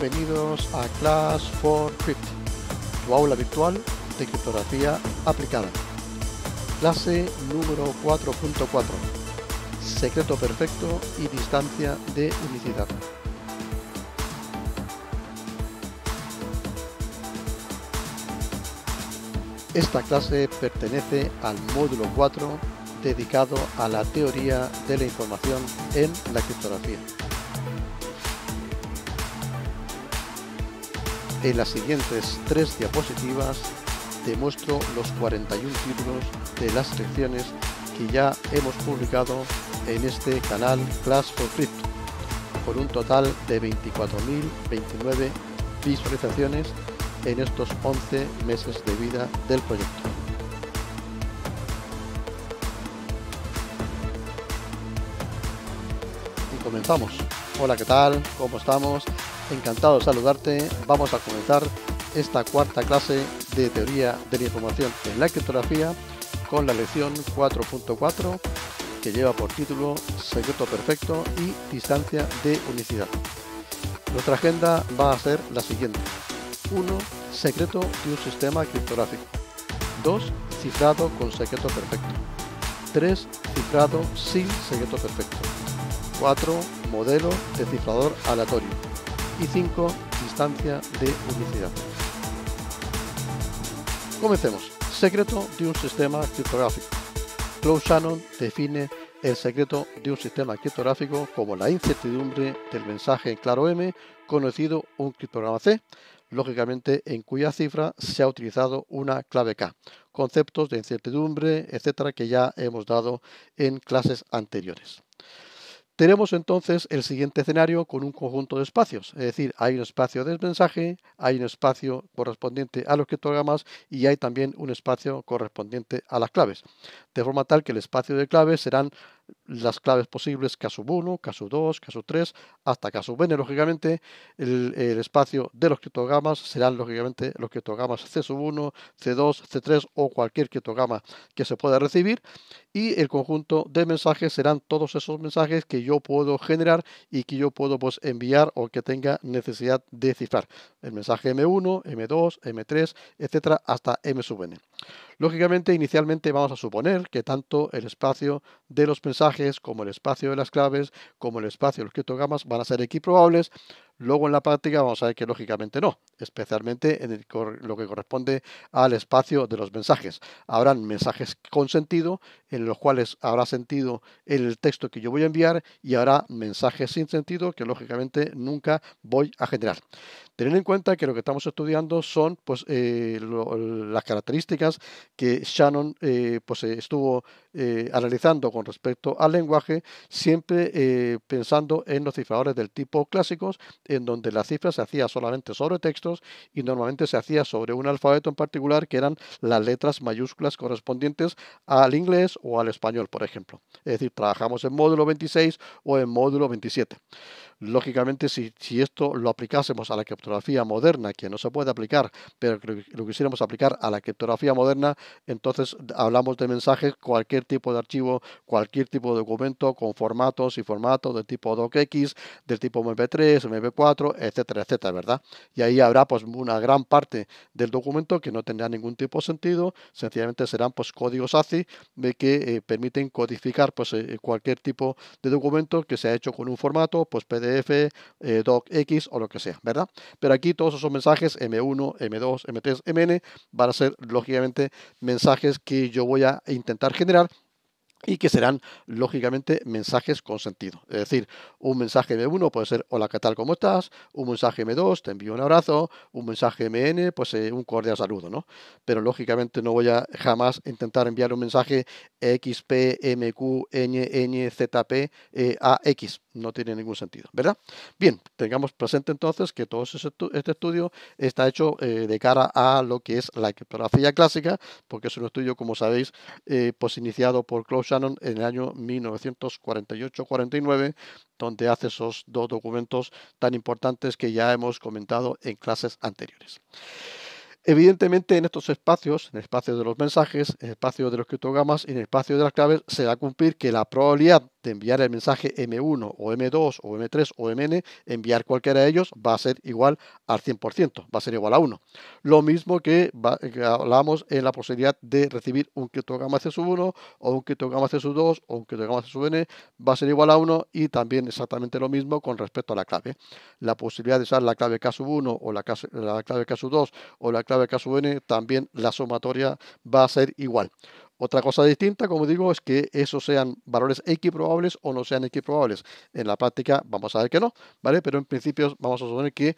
bienvenidos a Class for Crypt, tu aula virtual de criptografía aplicada. Clase número 4.4, secreto perfecto y distancia de unicidad. Esta clase pertenece al módulo 4 dedicado a la teoría de la información en la criptografía. En las siguientes tres diapositivas te muestro los 41 títulos de las secciones que ya hemos publicado en este canal Class for Crypto, con un total de 24.029 visualizaciones en estos 11 meses de vida del proyecto. Y comenzamos. Hola, ¿qué tal? ¿Cómo estamos? Encantado de saludarte. Vamos a comenzar esta cuarta clase de teoría de la información en la criptografía con la lección 4.4 que lleva por título Secreto Perfecto y Distancia de Unicidad. Nuestra agenda va a ser la siguiente. 1. Secreto de un sistema criptográfico. 2. Cifrado con secreto perfecto. 3. Cifrado sin secreto perfecto. 4. Modelo de cifrador aleatorio y 5 distancia de unicidad. Comencemos. Secreto de un sistema criptográfico. Claude Shannon define el secreto de un sistema criptográfico como la incertidumbre del mensaje en claro M, conocido un criptograma C, lógicamente en cuya cifra se ha utilizado una clave K. Conceptos de incertidumbre, etcétera, que ya hemos dado en clases anteriores. Tenemos entonces el siguiente escenario con un conjunto de espacios, es decir, hay un espacio de mensaje, hay un espacio correspondiente a los criptogramas y hay también un espacio correspondiente a las claves, de forma tal que el espacio de claves serán las claves posibles caso 1, caso 2, caso 3, hasta caso n. Lógicamente, el, espacio de los criptogamas serán lógicamente los criptogamas C1, C2, C3 o cualquier criptogama que se pueda recibir. Y el conjunto de mensajes serán todos esos mensajes que yo puedo generar y que yo puedo pues, enviar o que tenga necesidad de cifrar. El mensaje M1, M2, M3, etcétera, hasta M Lógicamente, inicialmente vamos a suponer que tanto el espacio de los mensajes como el espacio de las claves, como el espacio de los criptogramas van a ser equiprobables, Luego en la práctica vamos a ver que lógicamente no, especialmente en lo que corresponde al espacio de los mensajes. Habrán mensajes con sentido, en los cuales habrá sentido en el texto que yo voy a enviar, y habrá mensajes sin sentido que lógicamente nunca voy a generar. Tener en cuenta que lo que estamos estudiando son pues, eh, las características que Shannon eh, pues, eh, estuvo eh, analizando con respecto al lenguaje, siempre eh, pensando en los cifradores del tipo clásicos, en donde la cifra se hacía solamente sobre textos y normalmente se hacía sobre un alfabeto en particular, que eran las letras mayúsculas correspondientes al inglés o al español, por ejemplo. Es decir, trabajamos en módulo 26 o en módulo 27. Lógicamente, si, esto lo aplicásemos a la criptografía moderna, que no se puede aplicar, pero lo quisiéramos aplicar a la criptografía moderna, entonces hablamos de mensajes, cualquier tipo de archivo, cualquier tipo de documento con formatos y formatos del tipo DocX, del tipo MP3, MP4, etcétera, etcétera, ¿verdad? Y ahí habrá pues una gran parte del documento que no tendrá ningún tipo de sentido, sencillamente serán pues códigos ACI que eh, permiten codificar pues eh, cualquier tipo de documento que se ha hecho con un formato, pues PDF PDF, eh, DocX o lo que sea, ¿verdad? Pero aquí todos esos mensajes M1, M2, M3, MN van a ser lógicamente mensajes que yo voy a intentar generar y que serán lógicamente mensajes con sentido. Es decir, un mensaje M1 puede ser hola, ¿qué tal? ¿Cómo estás? Un mensaje M2, te envío un abrazo, un mensaje MN, pues eh, un cordial saludo, ¿no? Pero lógicamente no voy a jamás intentar enviar un mensaje XP, MQ, Ñ, ZP, No tiene ningún sentido, ¿verdad? Bien, tengamos presente entonces que todo este estudio está hecho eh, de cara a lo que es la criptografía clásica, porque es un estudio, como sabéis, eh, pues iniciado por Klaus Shannon en el año 1948-49, donde hace esos dos documentos tan importantes que ya hemos comentado en clases anteriores. Evidentemente en estos espacios, en el espacio de los mensajes, en el espacio de los criptogramas y en el espacio de las claves, se va a cumplir que la probabilidad de enviar el mensaje M1 o M2 o M3 o MN, enviar cualquiera de ellos va a ser igual al 100%, va a ser igual a 1. Lo mismo que, hablamos en la posibilidad de recibir un criptograma C1 o un criptograma C2 o un criptograma Cn va a ser igual a 1 y también exactamente lo mismo con respecto a la clave. La posibilidad de usar la clave K1 o la, la clave K2 o la clave K caso n, también la sumatoria va a ser igual. Otra cosa distinta, como digo, es que esos sean valores equiprobables o no sean equiprobables. En la práctica vamos a ver que no, ¿vale? Pero en principio vamos a suponer que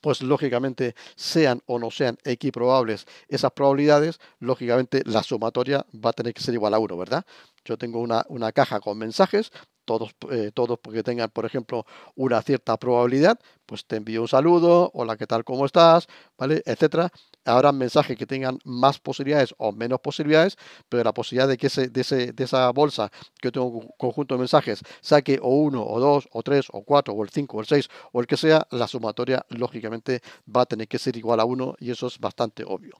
pues lógicamente sean o no sean equiprobables esas probabilidades, lógicamente la sumatoria va a tener que ser igual a 1, ¿verdad? Yo tengo una, una caja con mensajes, todos, eh, todos que tengan, por ejemplo, una cierta probabilidad, pues te envío un saludo, hola, ¿qué tal? ¿Cómo estás? ¿Vale? Etcétera. Habrá mensajes que tengan más posibilidades o menos posibilidades, pero la posibilidad de que ese, de, ese, de esa bolsa que yo tengo un conjunto de mensajes saque o uno, o dos, o tres, o cuatro, o el cinco, o el seis, o el que sea, la sumatoria lógicamente va a tener que ser igual a uno y eso es bastante obvio.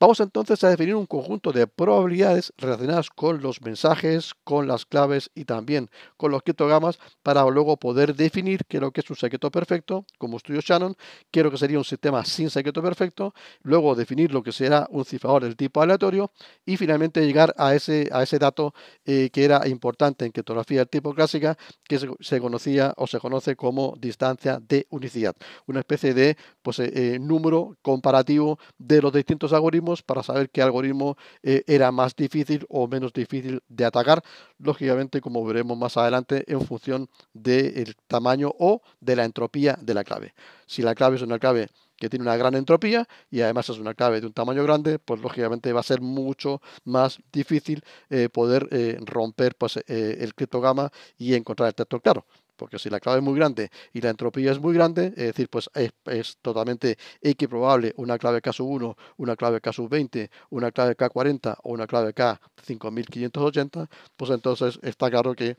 Vamos entonces a definir un conjunto de probabilidades relacionadas con los mensajes, con las claves y también con los criptogramas para luego poder definir qué es lo que es un secreto perfecto, como estudió Shannon, qué que sería un sistema sin secreto perfecto, luego definir lo que será un cifrador del tipo aleatorio y finalmente llegar a ese, a ese dato eh, que era importante en criptografía del tipo clásica, que se, conocía o se conoce como distancia de unicidad, una especie de pues, eh, eh, número comparativo de los distintos algoritmos para saber qué algoritmo eh, era más difícil o menos difícil de atacar, lógicamente como veremos más adelante en función del tamaño o de la entropía de la clave. Si la clave es una clave que tiene una gran entropía y además es una clave de un tamaño grande, pues lógicamente va a ser mucho más difícil eh, poder eh, romper pues, el criptogama y encontrar el texto claro porque si la clave es muy grande y la entropía es muy grande, es decir, pues es, es totalmente equiprobable una clave K1, una clave K20, una clave K40 o una clave K5580, pues entonces está claro que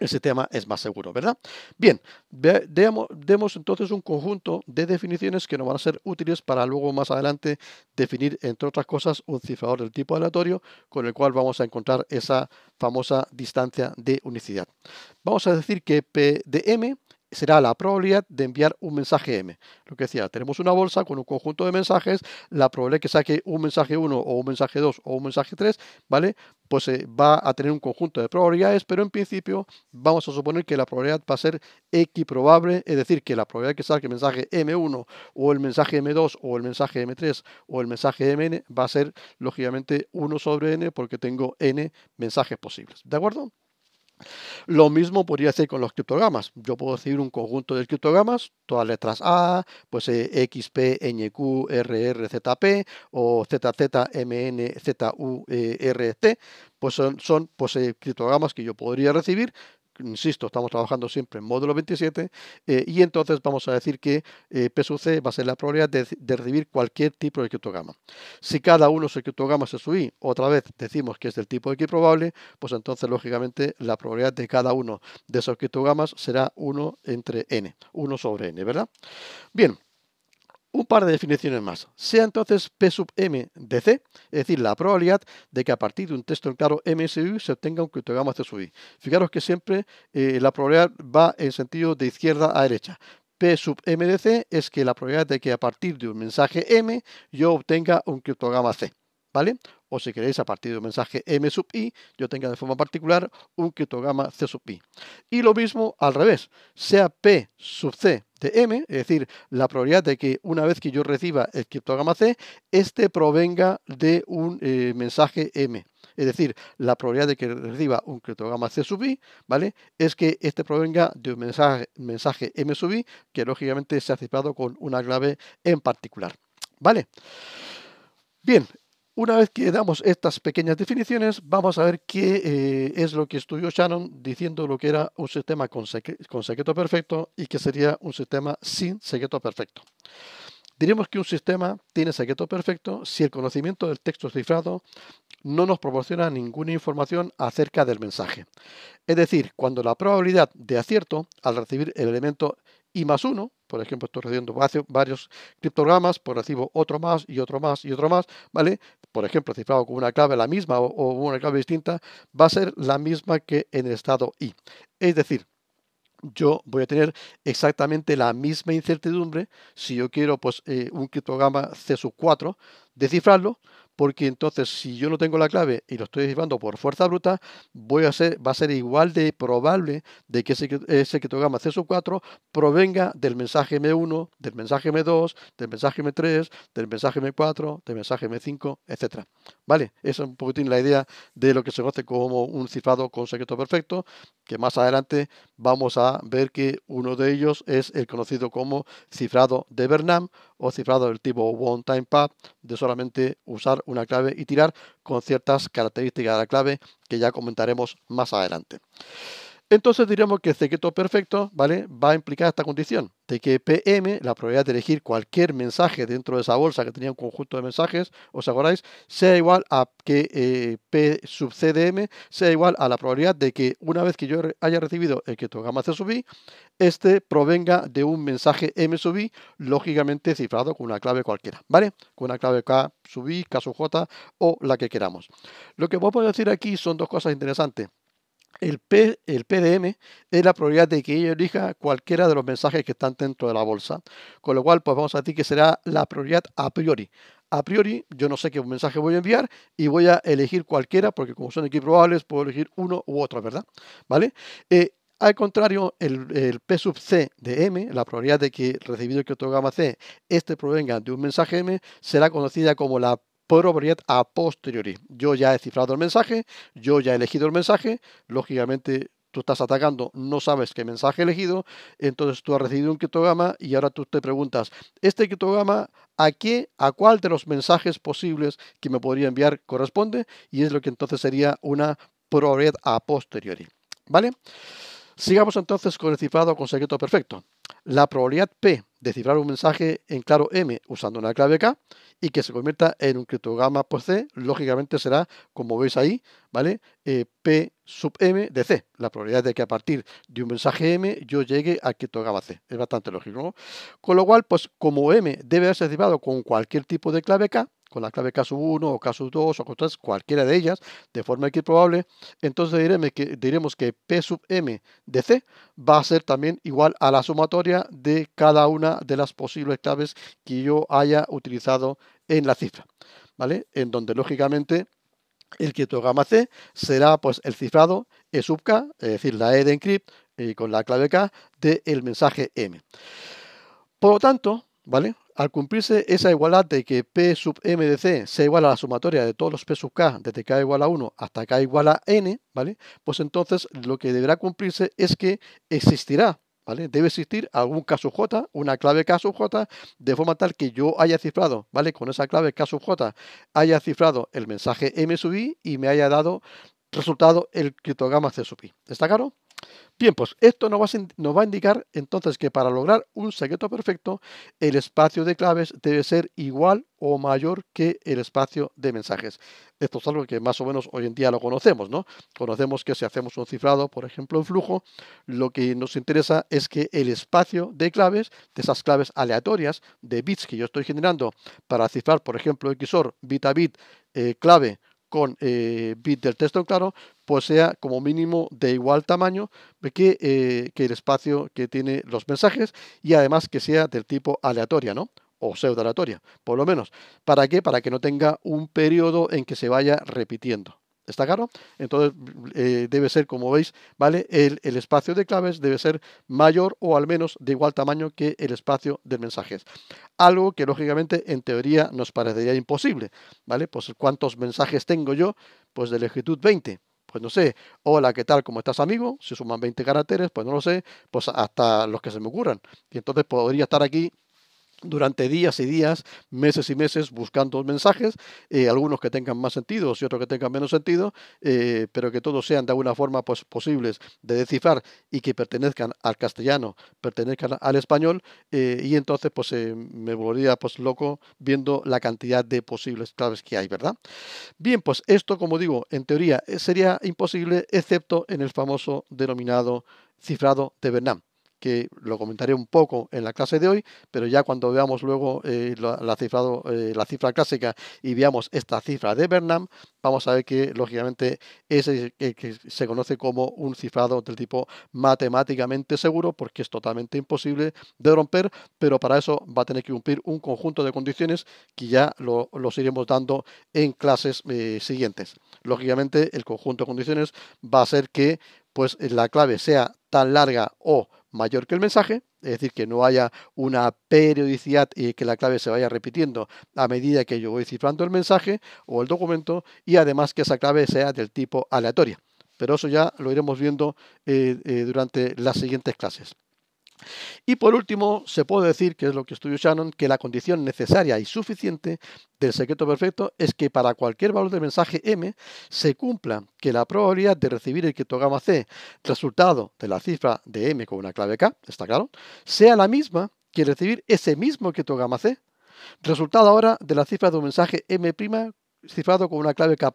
ese tema es más seguro, ¿verdad? Bien, demos, entonces un conjunto de definiciones que nos van a ser útiles para luego más adelante definir, entre otras cosas, un cifrador del tipo aleatorio con el cual vamos a encontrar esa famosa distancia de unicidad. Vamos a decir que P de M será la probabilidad de enviar un mensaje M. Lo que decía, tenemos una bolsa con un conjunto de mensajes, la probabilidad que saque un mensaje 1 o un mensaje 2 o un mensaje 3, ¿vale? Pues eh, va a tener un conjunto de probabilidades, pero en principio vamos a suponer que la probabilidad va a ser probable. es decir, que la probabilidad que saque el mensaje M1 o el mensaje M2 o el mensaje M3 o el mensaje MN va a ser lógicamente 1 sobre n porque tengo n mensajes posibles, ¿de acuerdo? Lo mismo podría hacer con los criptogramas. Yo puedo recibir un conjunto de criptogramas, todas letras A, pues eh, XP, NQ, RR, ZP o ZZ, MN, ZU, e, RT, pues son, son pues, eh, criptogramas que yo podría recibir insisto, estamos trabajando siempre en módulo 27, eh, y entonces vamos a decir que eh, PSUC va a ser la probabilidad de, recibir cualquier tipo de criptograma. Si cada uno de esos criptogramas es UI, otra vez decimos que es del tipo X probable, pues entonces lógicamente la probabilidad de cada uno de esos criptogramas será 1 entre n, 1 sobre n, ¿verdad? Bien un par de definiciones más. Sea entonces P sub m de C, es decir, la probabilidad de que a partir de un texto en claro MSU se obtenga un criptograma C sub i. Fijaros que siempre eh, la probabilidad va en sentido de izquierda a derecha. P sub m de C es que la probabilidad de que a partir de un mensaje M yo obtenga un criptograma C. ¿vale? O si queréis, a partir de un mensaje M sub i, yo tenga de forma particular un criptograma C sub i. Y lo mismo al revés, sea P sub C de M, es decir, la probabilidad de que una vez que yo reciba el criptograma C, este provenga de un eh, mensaje M. Es decir, la probabilidad de que reciba un criptograma C sub i, ¿vale? Es que este provenga de un mensaje, mensaje M sub i, que lógicamente se ha cifrado con una clave en particular. ¿Vale? Bien, una vez que damos estas pequeñas definiciones, vamos a ver qué eh, es lo que estudió Shannon diciendo lo que era un sistema con, secreto perfecto y que sería un sistema sin secreto perfecto. Diremos que un sistema tiene secreto perfecto si el conocimiento del texto cifrado no nos proporciona ninguna información acerca del mensaje. Es decir, cuando la probabilidad de acierto al recibir el elemento I más 1, por ejemplo, estoy recibiendo varios criptogramas, pues recibo otro más y otro más y otro más, ¿vale? por ejemplo, cifrado con una clave la misma o, una clave distinta, va a ser la misma que en el estado i. Es decir, yo voy a tener exactamente la misma incertidumbre si yo quiero pues, eh, un criptograma C4, descifrarlo, porque entonces si yo no tengo la clave y lo estoy llevando por fuerza bruta, voy a ser va a ser igual de probable de que ese, ese criptograma C4 provenga del mensaje M1, del mensaje M2, del mensaje M3, del mensaje M4, del mensaje M5, etcétera ¿Vale? es un poquitín la idea de lo que se conoce como un cifrado con secreto perfecto, que más adelante vamos a ver que uno de ellos es el conocido como cifrado de Bernam o cifrado del tipo One Time Path, de solamente usar un una clave y tirar con ciertas características de la clave que ya comentaremos más adelante. Entonces diríamos que este keto perfecto ¿vale? va a implicar esta condición de que PM, la probabilidad de elegir cualquier mensaje dentro de esa bolsa que tenía un conjunto de mensajes, os acordáis, sea igual a que eh, P sub CDM sea igual a la probabilidad de que una vez que yo haya recibido el keto gamma C sub I, este provenga de un mensaje M sub I, lógicamente cifrado con una clave cualquiera, ¿vale? Con una clave K sub I, K sub J o la que queramos. Lo que podemos decir aquí son dos cosas interesantes. El, P, el, PDM es la probabilidad de que ella elija cualquiera de los mensajes que están dentro de la bolsa. Con lo cual, pues vamos a decir que será la probabilidad a priori. A priori, yo no sé qué mensaje voy a enviar y voy a elegir cualquiera, porque como son equiprobables, puedo elegir uno u otro, ¿verdad? ¿Vale? Eh, al contrario, el, P sub C de M, la probabilidad de que recibido el criptograma C, este provenga de un mensaje M, será conocida como la probabilidad a posteriori. Yo ya he cifrado el mensaje, yo ya he elegido el mensaje, lógicamente tú estás atacando, no sabes qué mensaje he elegido, entonces tú has recibido un criptograma y ahora tú te preguntas, ¿este criptograma a qué, a cuál de los mensajes posibles que me podría enviar corresponde? Y es lo que entonces sería una probabilidad a posteriori. ¿Vale? Sigamos entonces con el cifrado con secreto perfecto. La probabilidad P descifrar un mensaje en claro M usando una clave K y que se convierta en un criptograma por C, lógicamente será, como veis ahí, ¿vale? Eh, P sub M de C. La probabilidad de que a partir de un mensaje M yo llegue al criptograma C. Es bastante lógico, ¿no? Con lo cual, pues como M debe haberse cifrado con cualquier tipo de clave K, con la clave caso 1 o caso 2 o caso 3, cualquiera de ellas, de forma x probable, entonces diremos que, diremos que P sub m de C va a ser también igual a la sumatoria de cada una de las posibles claves que yo haya utilizado en la cifra, ¿vale? En donde lógicamente el criptograma C será pues el cifrado E sub K, es decir, la E de encrypt y con la clave K del mensaje M. Por lo tanto, ¿vale? Al cumplirse esa igualdad de que P sub M de C sea igual a la sumatoria de todos los P sub K, desde K igual a 1 hasta K igual a N, ¿vale? Pues entonces lo que deberá cumplirse es que existirá, ¿vale? Debe existir algún K sub J, una clave K sub J, de forma tal que yo haya cifrado, ¿vale? Con esa clave K sub J haya cifrado el mensaje M sub I y me haya dado resultado el criptograma C sub I. ¿Está claro? Bien, pues esto nos va, a, indicar entonces que para lograr un secreto perfecto, el espacio de claves debe ser igual o mayor que el espacio de mensajes. Esto es algo que más o menos hoy en día lo conocemos, ¿no? Conocemos que si hacemos un cifrado, por ejemplo, en flujo, lo que nos interesa es que el espacio de claves, de esas claves aleatorias de bits que yo estoy generando para cifrar, por ejemplo, XOR, bit a bit, eh, clave, con bit eh, del texto claro, pues sea como mínimo de igual tamaño que, eh, que, el espacio que tiene los mensajes y además que sea del tipo aleatoria, ¿no? O pseudo aleatoria, por lo menos. ¿Para qué? Para que no tenga un periodo en que se vaya repitiendo. ¿Está claro? Entonces eh, debe ser, como veis, ¿vale? El, espacio de claves debe ser mayor o al menos de igual tamaño que el espacio de mensajes. Algo que lógicamente en teoría nos parecería imposible, ¿vale? Pues cuántos mensajes tengo yo, pues de longitud 20. Pues no sé, hola, ¿qué tal? ¿Cómo estás, amigo? Si suman 20 caracteres, pues no lo sé, pues hasta los que se me ocurran. Y entonces podría estar aquí durante días y días, meses y meses, buscando mensajes, eh, algunos que tengan más sentido y otros que tengan menos sentido, eh, pero que todos sean de alguna forma pues, posibles de descifrar y que pertenezcan al castellano, pertenezcan al español, eh, y entonces pues me volvería pues, loco viendo la cantidad de posibles claves que hay, ¿verdad? Bien, pues esto, como digo, en teoría sería imposible, excepto en el famoso denominado cifrado de Vernam que lo comentaré un poco en la clase de hoy, pero ya cuando veamos luego eh, la, cifrado, eh, la cifra clásica y veamos esta cifra de Bernam, vamos a ver que lógicamente es que se conoce como un cifrado del tipo matemáticamente seguro, porque es totalmente imposible de romper, pero para eso va a tener que cumplir un conjunto de condiciones que ya los iremos dando en clases eh, siguientes. Lógicamente el conjunto de condiciones va a ser que pues la clave sea tan larga o mayor que el mensaje, es decir, que no haya una periodicidad y que la clave se vaya repitiendo a medida que yo voy cifrando el mensaje o el documento y además que esa clave sea del tipo aleatoria. Pero eso ya lo iremos viendo eh, eh, durante las siguientes clases. Y por último, se puede decir, que es lo que estudió Shannon, que la condición necesaria y suficiente del secreto perfecto es que para cualquier valor del mensaje M se cumpla que la probabilidad de recibir el criptograma C, resultado de la cifra de M con una clave K, está claro, sea la misma que recibir ese mismo criptograma C, resultado ahora de la cifra de un mensaje M' cifrado con una clave K'.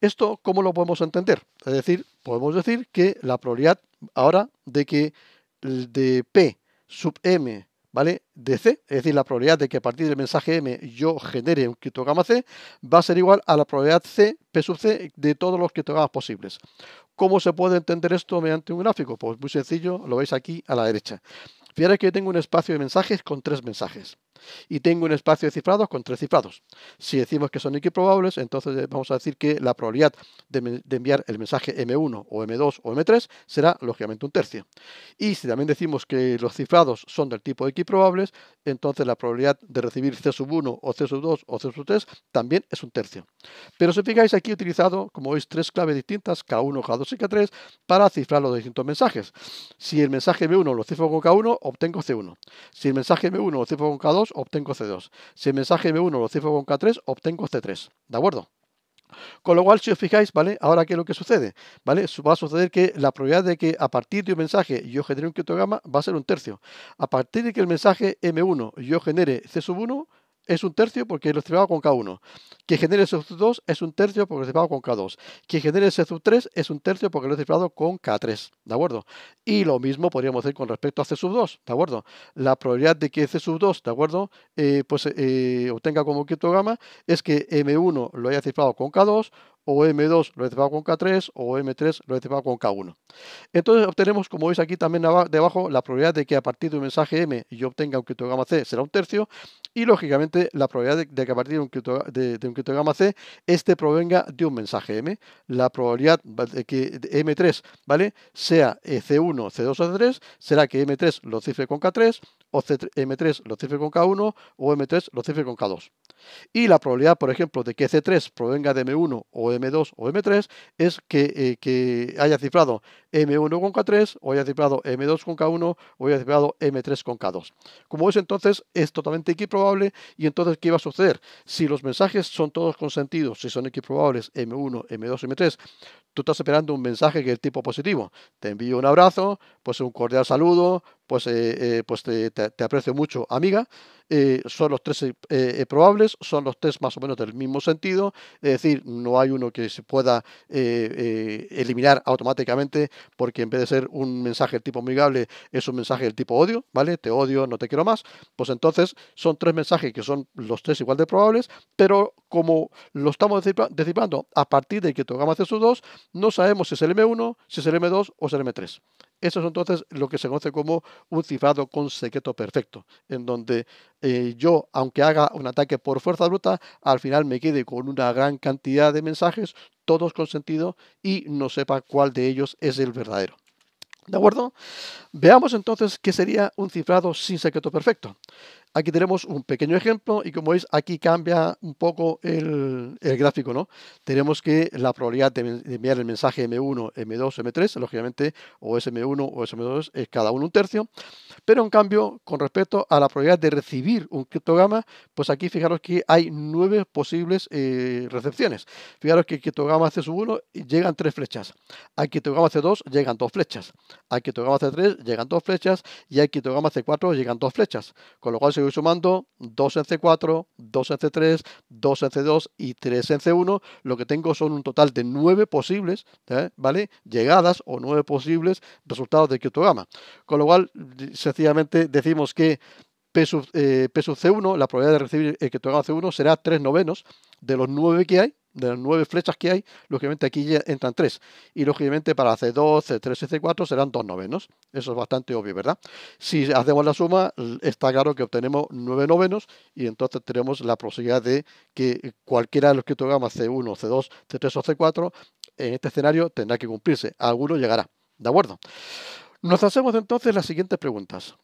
¿Esto cómo lo podemos entender? Es decir, podemos decir que la probabilidad ahora de que de P sub M, ¿vale? De C, es decir, la probabilidad de que a partir del mensaje M yo genere un criptograma C, va a ser igual a la probabilidad C, P sub C, de todos los criptogramas posibles. ¿Cómo se puede entender esto mediante un gráfico? Pues muy sencillo, lo veis aquí a la derecha. fíjate que yo tengo un espacio de mensajes con tres mensajes y tengo un espacio de cifrados con tres cifrados. Si decimos que son equiprobables, entonces eh, vamos a decir que la probabilidad de, enviar el mensaje M1 o M2 o M3 será lógicamente un tercio. Y si también decimos que los cifrados son del tipo equiprobables, entonces la probabilidad de recibir C 1 o C 2 o C 3 también es un tercio. Pero si fijáis aquí he utilizado, como veis, tres claves distintas, K1, K2 y K3, para cifrar los distintos mensajes. Si el mensaje M1 lo cifro con K1, obtengo C1. Si el mensaje M1 lo cifro con K2, obtengo C2. Si el mensaje M1 lo cifro con K3, obtengo C3. ¿De acuerdo? Con lo cual, si os fijáis, ¿vale? Ahora, ¿qué es lo que sucede? ¿Vale? Va a suceder que la probabilidad de que a partir de un mensaje yo genere un criptograma va a ser un tercio. A partir de que el mensaje M1 yo genere C1, es un tercio porque lo he cifrado con K1. Que genere c 2 es un tercio porque lo cifrado con K2. Que genere c sub3 es un tercio porque lo he cifrado con K3. ¿De acuerdo? Y lo mismo podríamos hacer con respecto a C 2 ¿De acuerdo? La probabilidad de que C 2 ¿de acuerdo? Eh, pues eh, obtenga como quinto gamma es que M1 lo haya cifrado con K2 o M2 lo detectado con K3 o M3 lo detectado con K1. Entonces obtenemos, como veis aquí también debajo, la probabilidad de que a partir de un mensaje M yo obtenga un criptograma C será un tercio y lógicamente la probabilidad de, que a partir de un, de, criptograma C este provenga de un mensaje M. La probabilidad de que M3 ¿vale? sea C1, eh, C2 o C3 será que M3 lo cifre con K3 o M3 lo cifre con K1 o M3 lo cifre con K2. Y la probabilidad, por ejemplo, de que C3 provenga de M1 o M3 M2 o M3 es eh, que, haya cifrado M1 con K3, o haya cifrado M2 con K1, o haya cifrado M3 con K2. Como es entonces, es totalmente equiprobable y entonces, ¿qué va a suceder? Si los mensajes son todos consentidos, si son equiprobables M1, M2, M3, tú estás esperando un mensaje que es tipo positivo. Te envío un abrazo, pues un cordial saludo, pues, eh, eh, pues te, aprecio mucho, amiga. Eh, son los tres probables, son los tres más o menos del mismo sentido, es decir, no hay uno que se pueda eliminar automáticamente porque en vez de ser un mensaje del tipo amigable, es un mensaje del tipo odio, ¿vale? Te odio, no te quiero más. Pues entonces son tres mensajes que son los tres igual de probables, pero como lo estamos decipando a partir de que tocamos esos dos, no sabemos si es el M1, si es el M2 o si es el M3. Eso es entonces lo que se conoce como un cifrado con secreto perfecto, en donde eh, yo, aunque haga un ataque por fuerza bruta, al final me quede con una gran cantidad de mensajes, todos con sentido, y no sepa cuál de ellos es el verdadero. ¿De acuerdo? Veamos entonces qué sería un cifrado sin secreto perfecto. Aquí tenemos un pequeño ejemplo y como veis aquí cambia un poco el, gráfico. ¿no? Tenemos que la probabilidad de, enviar el mensaje M1, M2, M3, lógicamente o m 1 o m 2 es cada uno un tercio, pero en cambio con respecto a la probabilidad de recibir un criptograma, pues aquí fijaros que hay nueve posibles eh, recepciones. Fijaros que el criptograma C1 llegan tres flechas, al criptograma C2 llegan dos flechas, al criptograma C3 llegan dos flechas y al criptograma C4 llegan dos flechas, con lo cual se voy sumando 2 en C4, 2 en C3, 2 en C2 y 3 en C1. Lo que tengo son un total de 9 posibles, ¿eh? ¿vale? Llegadas o 9 posibles resultados de criptogama. Con lo cual, sencillamente decimos que P sub, eh, C1, la probabilidad de recibir el eh, criptogama C1 será 3 novenos de los 9 que hay, de las nueve flechas que hay, lógicamente aquí entran tres. Y lógicamente para C2, C3 y C4 serán dos novenos. Eso es bastante obvio, ¿verdad? Si hacemos la suma, está claro que obtenemos nueve novenos y entonces tenemos la posibilidad de que cualquiera de los que criptogramas C1, C2, C3 o C4 en este escenario tendrá que cumplirse. Alguno llegará. ¿De acuerdo? Nos hacemos entonces las siguientes preguntas.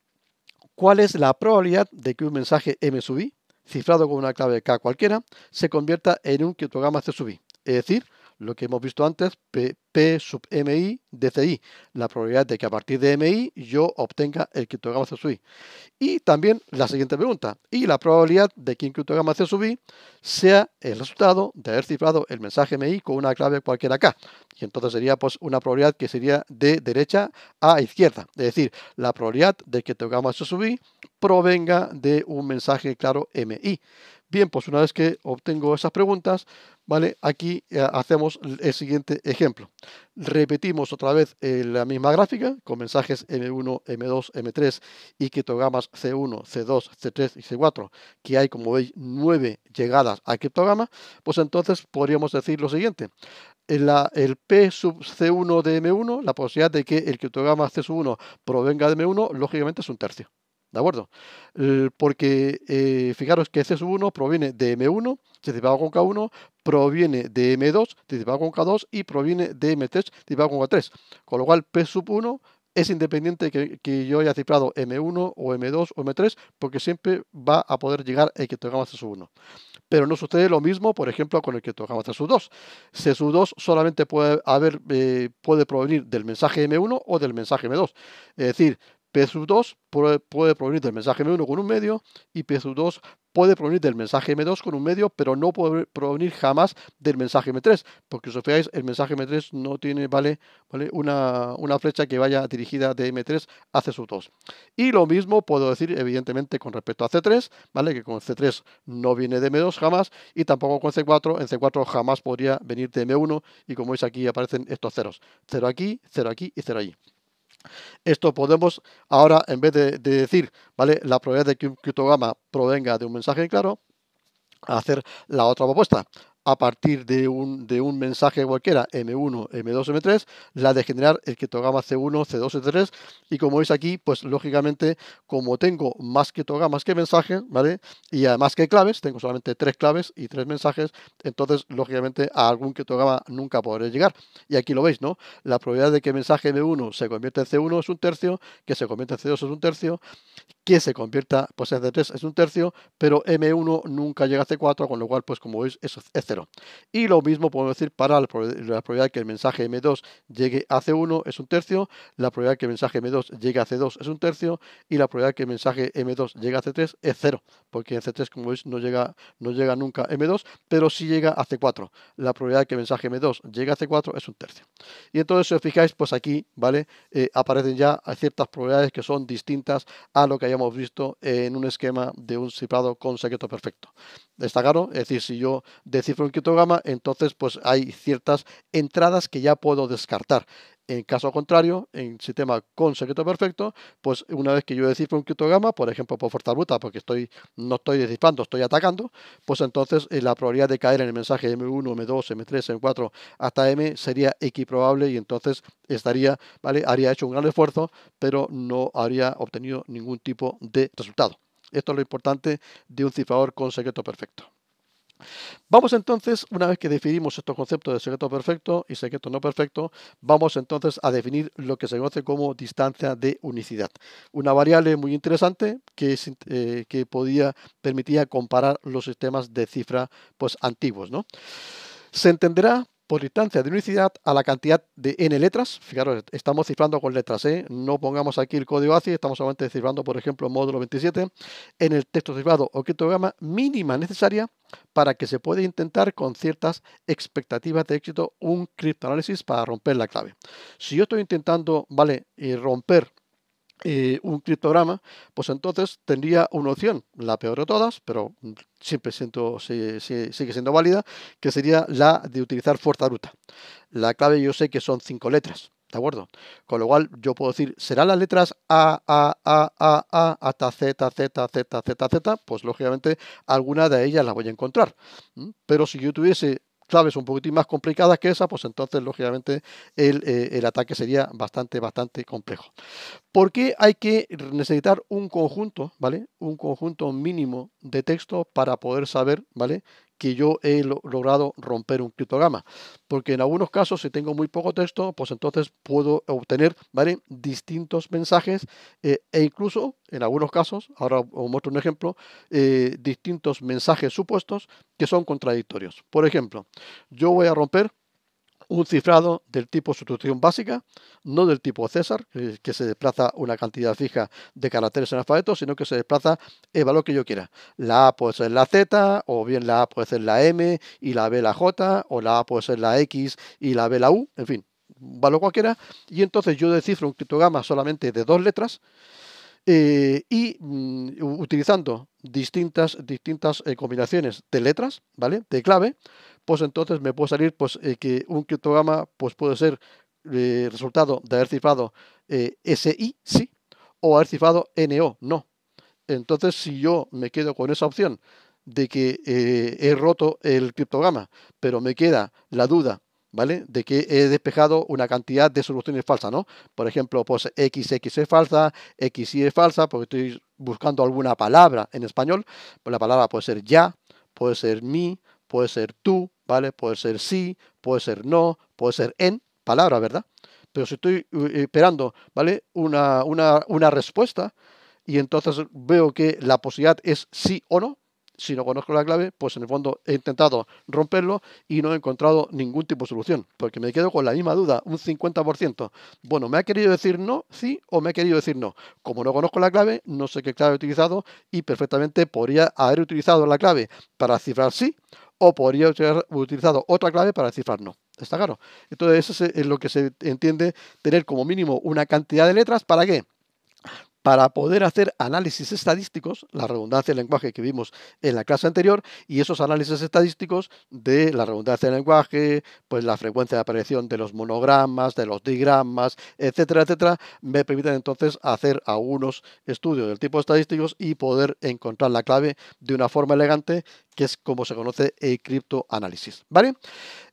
¿Cuál es la probabilidad de que un mensaje M sub cifrado con una clave K cualquiera, se convierta en un criptograma CSV, es decir, lo que hemos visto antes, P, sub MI DCI la probabilidad de que a partir de MI yo obtenga el criptograma C sub I. Y también la siguiente pregunta, y la probabilidad de que el criptograma C sub I sea el resultado de haber cifrado el mensaje MI con una clave cualquiera acá? Y entonces sería pues una probabilidad que sería de derecha a izquierda, es decir, la probabilidad de que el criptograma C sub I provenga de un mensaje claro MI. Bien, pues una vez que obtengo esas preguntas, ¿vale? Aquí eh, hacemos el siguiente ejemplo. Repetimos otra vez eh, la misma gráfica con mensajes M1, M2, M3 y criptogamas C1, C2, C3 y C4, que hay, como veis, nueve llegadas a criptogama, pues entonces podríamos decir lo siguiente. el P sub C1 de M1, la posibilidad de que el criptograma C1 provenga de M1, lógicamente es un tercio. ¿De acuerdo? Porque eh, fijaros que C1 proviene de M1, va con K1, proviene de M2, va con K2 y proviene de M3, va con K3. Con lo cual P1 es independiente que, que yo haya cifrado M1 o M2 o M3, porque siempre va a poder llegar el que tocamos C1. Pero no sucede lo mismo, por ejemplo, con el que a C2. C2 solamente puede, haber, eh, puede provenir del mensaje M1 o del mensaje M2. Es decir, P 2 puede provenir del mensaje M1 con un medio y P 2 puede provenir del mensaje M2 con un medio, pero no puede provenir jamás del mensaje M3, porque si os fijáis, el mensaje M3 no tiene, vale, Una, una, flecha que vaya dirigida de M3 a c 2. Y lo mismo puedo decir, evidentemente, con respecto a C3, ¿vale? Que con C3 no viene de M2 jamás, y tampoco con C4, en C4 jamás podría venir de M1, y como veis aquí aparecen estos ceros, 0 aquí, 0 aquí y 0 allí. Esto podemos ahora, en vez de, decir, ¿vale? La probabilidad de que un criptograma provenga de un mensaje claro, hacer la otra propuesta a partir de un, de un mensaje cualquiera, M1, M2, M3, la de generar el criptograma C1, C2, C3, y como veis aquí, pues lógicamente, como tengo más más que mensaje ¿vale? Y además que claves, tengo solamente tres claves y tres mensajes, entonces, lógicamente, a algún criptograma nunca podré llegar. Y aquí lo veis, ¿no? La probabilidad de que mensaje M1 se convierta en C1 es un tercio, que se convierta en C2 es un tercio, que se convierta pues en C3 es un tercio, pero M1 nunca llega a C4, con lo cual, pues como veis, es C y lo mismo podemos decir para la probabilidad que el mensaje M2 llegue a C1 es un tercio, la probabilidad que el mensaje M2 llegue a C2 es un tercio y la probabilidad que el mensaje M2 llegue a C3 es cero, porque en C3 como veis no llega, no llega nunca M2, pero sí llega a C4. La probabilidad que el mensaje M2 llegue a C4 es un tercio. Y entonces si os fijáis, pues aquí, ¿vale? Eh, aparecen ya ciertas probabilidades que son distintas a lo que hayamos visto en un esquema de un cifrado con secreto perfecto está es decir, si yo descifro un criptograma, entonces pues hay ciertas entradas que ya puedo descartar. En caso contrario, en sistema con secreto perfecto, pues una vez que yo descifro un criptograma, por ejemplo, por fuerza bruta, porque estoy, no estoy descifrando, estoy atacando, pues entonces eh, la probabilidad de caer en el mensaje M1, M2, M3, M4 hasta M sería equiprobable y entonces estaría, ¿vale? Haría hecho un gran esfuerzo, pero no habría obtenido ningún tipo de resultado. Esto es lo importante de un cifrador con secreto perfecto. Vamos entonces, una vez que definimos estos conceptos de secreto perfecto y secreto no perfecto, vamos entonces a definir lo que se conoce como distancia de unicidad. Una variable muy interesante que, eh, que podía, permitía comparar los sistemas de cifra pues, antiguos. Se entenderá por distancia de unicidad a la cantidad de n letras. Fijaros, estamos cifrando con letras, ¿eh? no pongamos aquí el código ACI, estamos solamente cifrando, por ejemplo, módulo 27, en el texto cifrado o criptograma mínima necesaria para que se pueda intentar con ciertas expectativas de éxito un criptoanálisis para romper la clave. Si yo estoy intentando, ¿vale? Eh, romper eh, un criptograma, pues entonces tendría una opción, la peor de todas, pero mm, siempre siento, sigue, sigue siendo válida, que sería la de utilizar fuerza bruta. La clave yo sé que son cinco letras, ¿de acuerdo? Con lo cual yo puedo decir, ¿serán las letras A, A, A, A, A, hasta Z, Z, Z, Z, Z? Pues lógicamente alguna de ellas la voy a encontrar. Pero si yo tuviese claves un poquitín más complicadas que esa, pues entonces lógicamente el, eh, el ataque sería bastante, bastante complejo. ¿Por qué hay que necesitar un conjunto, ¿vale? Un conjunto mínimo de texto para poder saber, ¿vale? que yo he logrado romper un criptograma. Porque en algunos casos, si tengo muy poco texto, pues entonces puedo obtener ¿vale? distintos mensajes eh, e incluso, en algunos casos, ahora os muestro un ejemplo, eh, distintos mensajes supuestos que son contradictorios. Por ejemplo, yo voy a romper un cifrado del tipo sustitución básica, no del tipo César, eh, que se desplaza una cantidad fija de caracteres en alfabeto, sino que se desplaza el valor que yo quiera. La A puede ser la Z, o bien la A puede ser la M y la B la J, o la A puede ser la X y la B la U, en fin, valor cualquiera. Y entonces yo descifro un criptograma solamente de dos letras eh, y mm, utilizando distintas, distintas eh, combinaciones de letras, ¿vale? De clave, pues entonces me puede salir pues, eh, que un criptograma pues, puede ser resultado de haber cifrado SI, sí, o haber cifrado NO, no. Entonces, si yo me quedo con esa opción de que he roto el criptograma, pero me queda la duda ¿vale? De que he despejado una cantidad de soluciones falsas, ¿no? Por ejemplo, pues XX es falsa, XY es falsa, porque estoy buscando alguna palabra en español. Pues la palabra puede ser ya, puede ser mi, puede ser tú, ¿vale? Puede ser sí, puede ser no, puede ser en, palabra, ¿verdad? Pero si estoy uh, esperando, ¿vale? una respuesta y entonces veo que la posibilidad es sí o no, si no conozco la clave, pues en el fondo he intentado romperlo y no he encontrado ningún tipo de solución, porque me quedo con la misma duda, un 50%. Bueno, ¿me ha querido decir no, sí o me ha querido decir no? Como no conozco la clave, no sé qué clave he utilizado y perfectamente podría haber utilizado la clave para cifrar sí o podría haber utilizado otra clave para cifrar no. ¿Está claro? Entonces eso es lo que se entiende tener como mínimo una cantidad de letras. ¿Para qué? para poder hacer análisis estadísticos, la redundancia del lenguaje que vimos en la clase anterior, y esos análisis estadísticos de la redundancia del lenguaje, pues la frecuencia de aparición de los monogramas, de los digramas, etcétera, etcétera, me permiten entonces hacer algunos estudios del tipo estadísticos y poder encontrar la clave de una forma elegante, que es como se conoce el criptoanálisis. ¿Vale?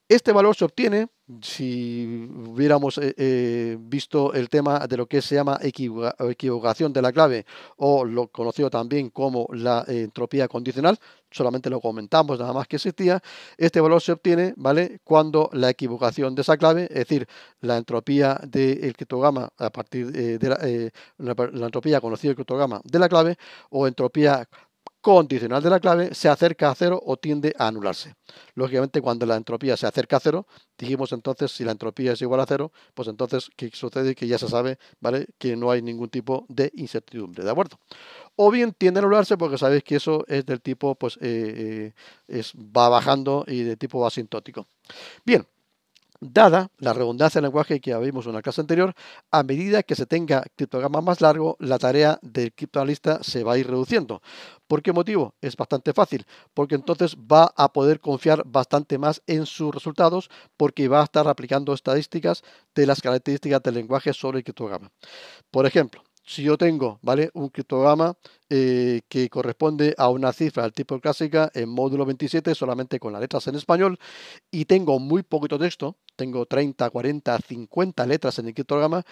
Este valor se obtiene mm. si hubiéramos eh, eh, visto el tema de lo que se llama equivocación de la clave o lo conocido también como la entropía condicional, solamente lo comentamos nada más que existía, este valor se obtiene ¿vale? cuando la equivocación de esa clave, es decir, la entropía del criptograma a partir eh, de la, la, entropía conocida del criptograma de la clave o entropía condicional de la clave se acerca a cero o tiende a anularse. Lógicamente, cuando la entropía se acerca a cero, dijimos entonces si la entropía es igual a cero, pues entonces ¿qué sucede? Que ya se sabe, ¿vale? Que no hay ningún tipo de incertidumbre, ¿de acuerdo? O bien tiende a anularse porque sabéis que eso es del tipo, pues eh, eh, es, va bajando y de tipo asintótico. Bien, dada la redundancia del lenguaje que vimos en la clase anterior, a medida que se tenga criptograma más largo, la tarea del criptoanalista se va a ir reduciendo. ¿Por qué motivo? Es bastante fácil, porque entonces va a poder confiar bastante más en sus resultados, porque va a estar aplicando estadísticas de las características del lenguaje sobre el criptograma. Por ejemplo, si yo tengo ¿vale? un criptograma eh, que corresponde a una cifra del tipo clásica en módulo 27 solamente con las letras en español y tengo muy poquito texto, tengo 30, 40, 50 letras en el criptograma,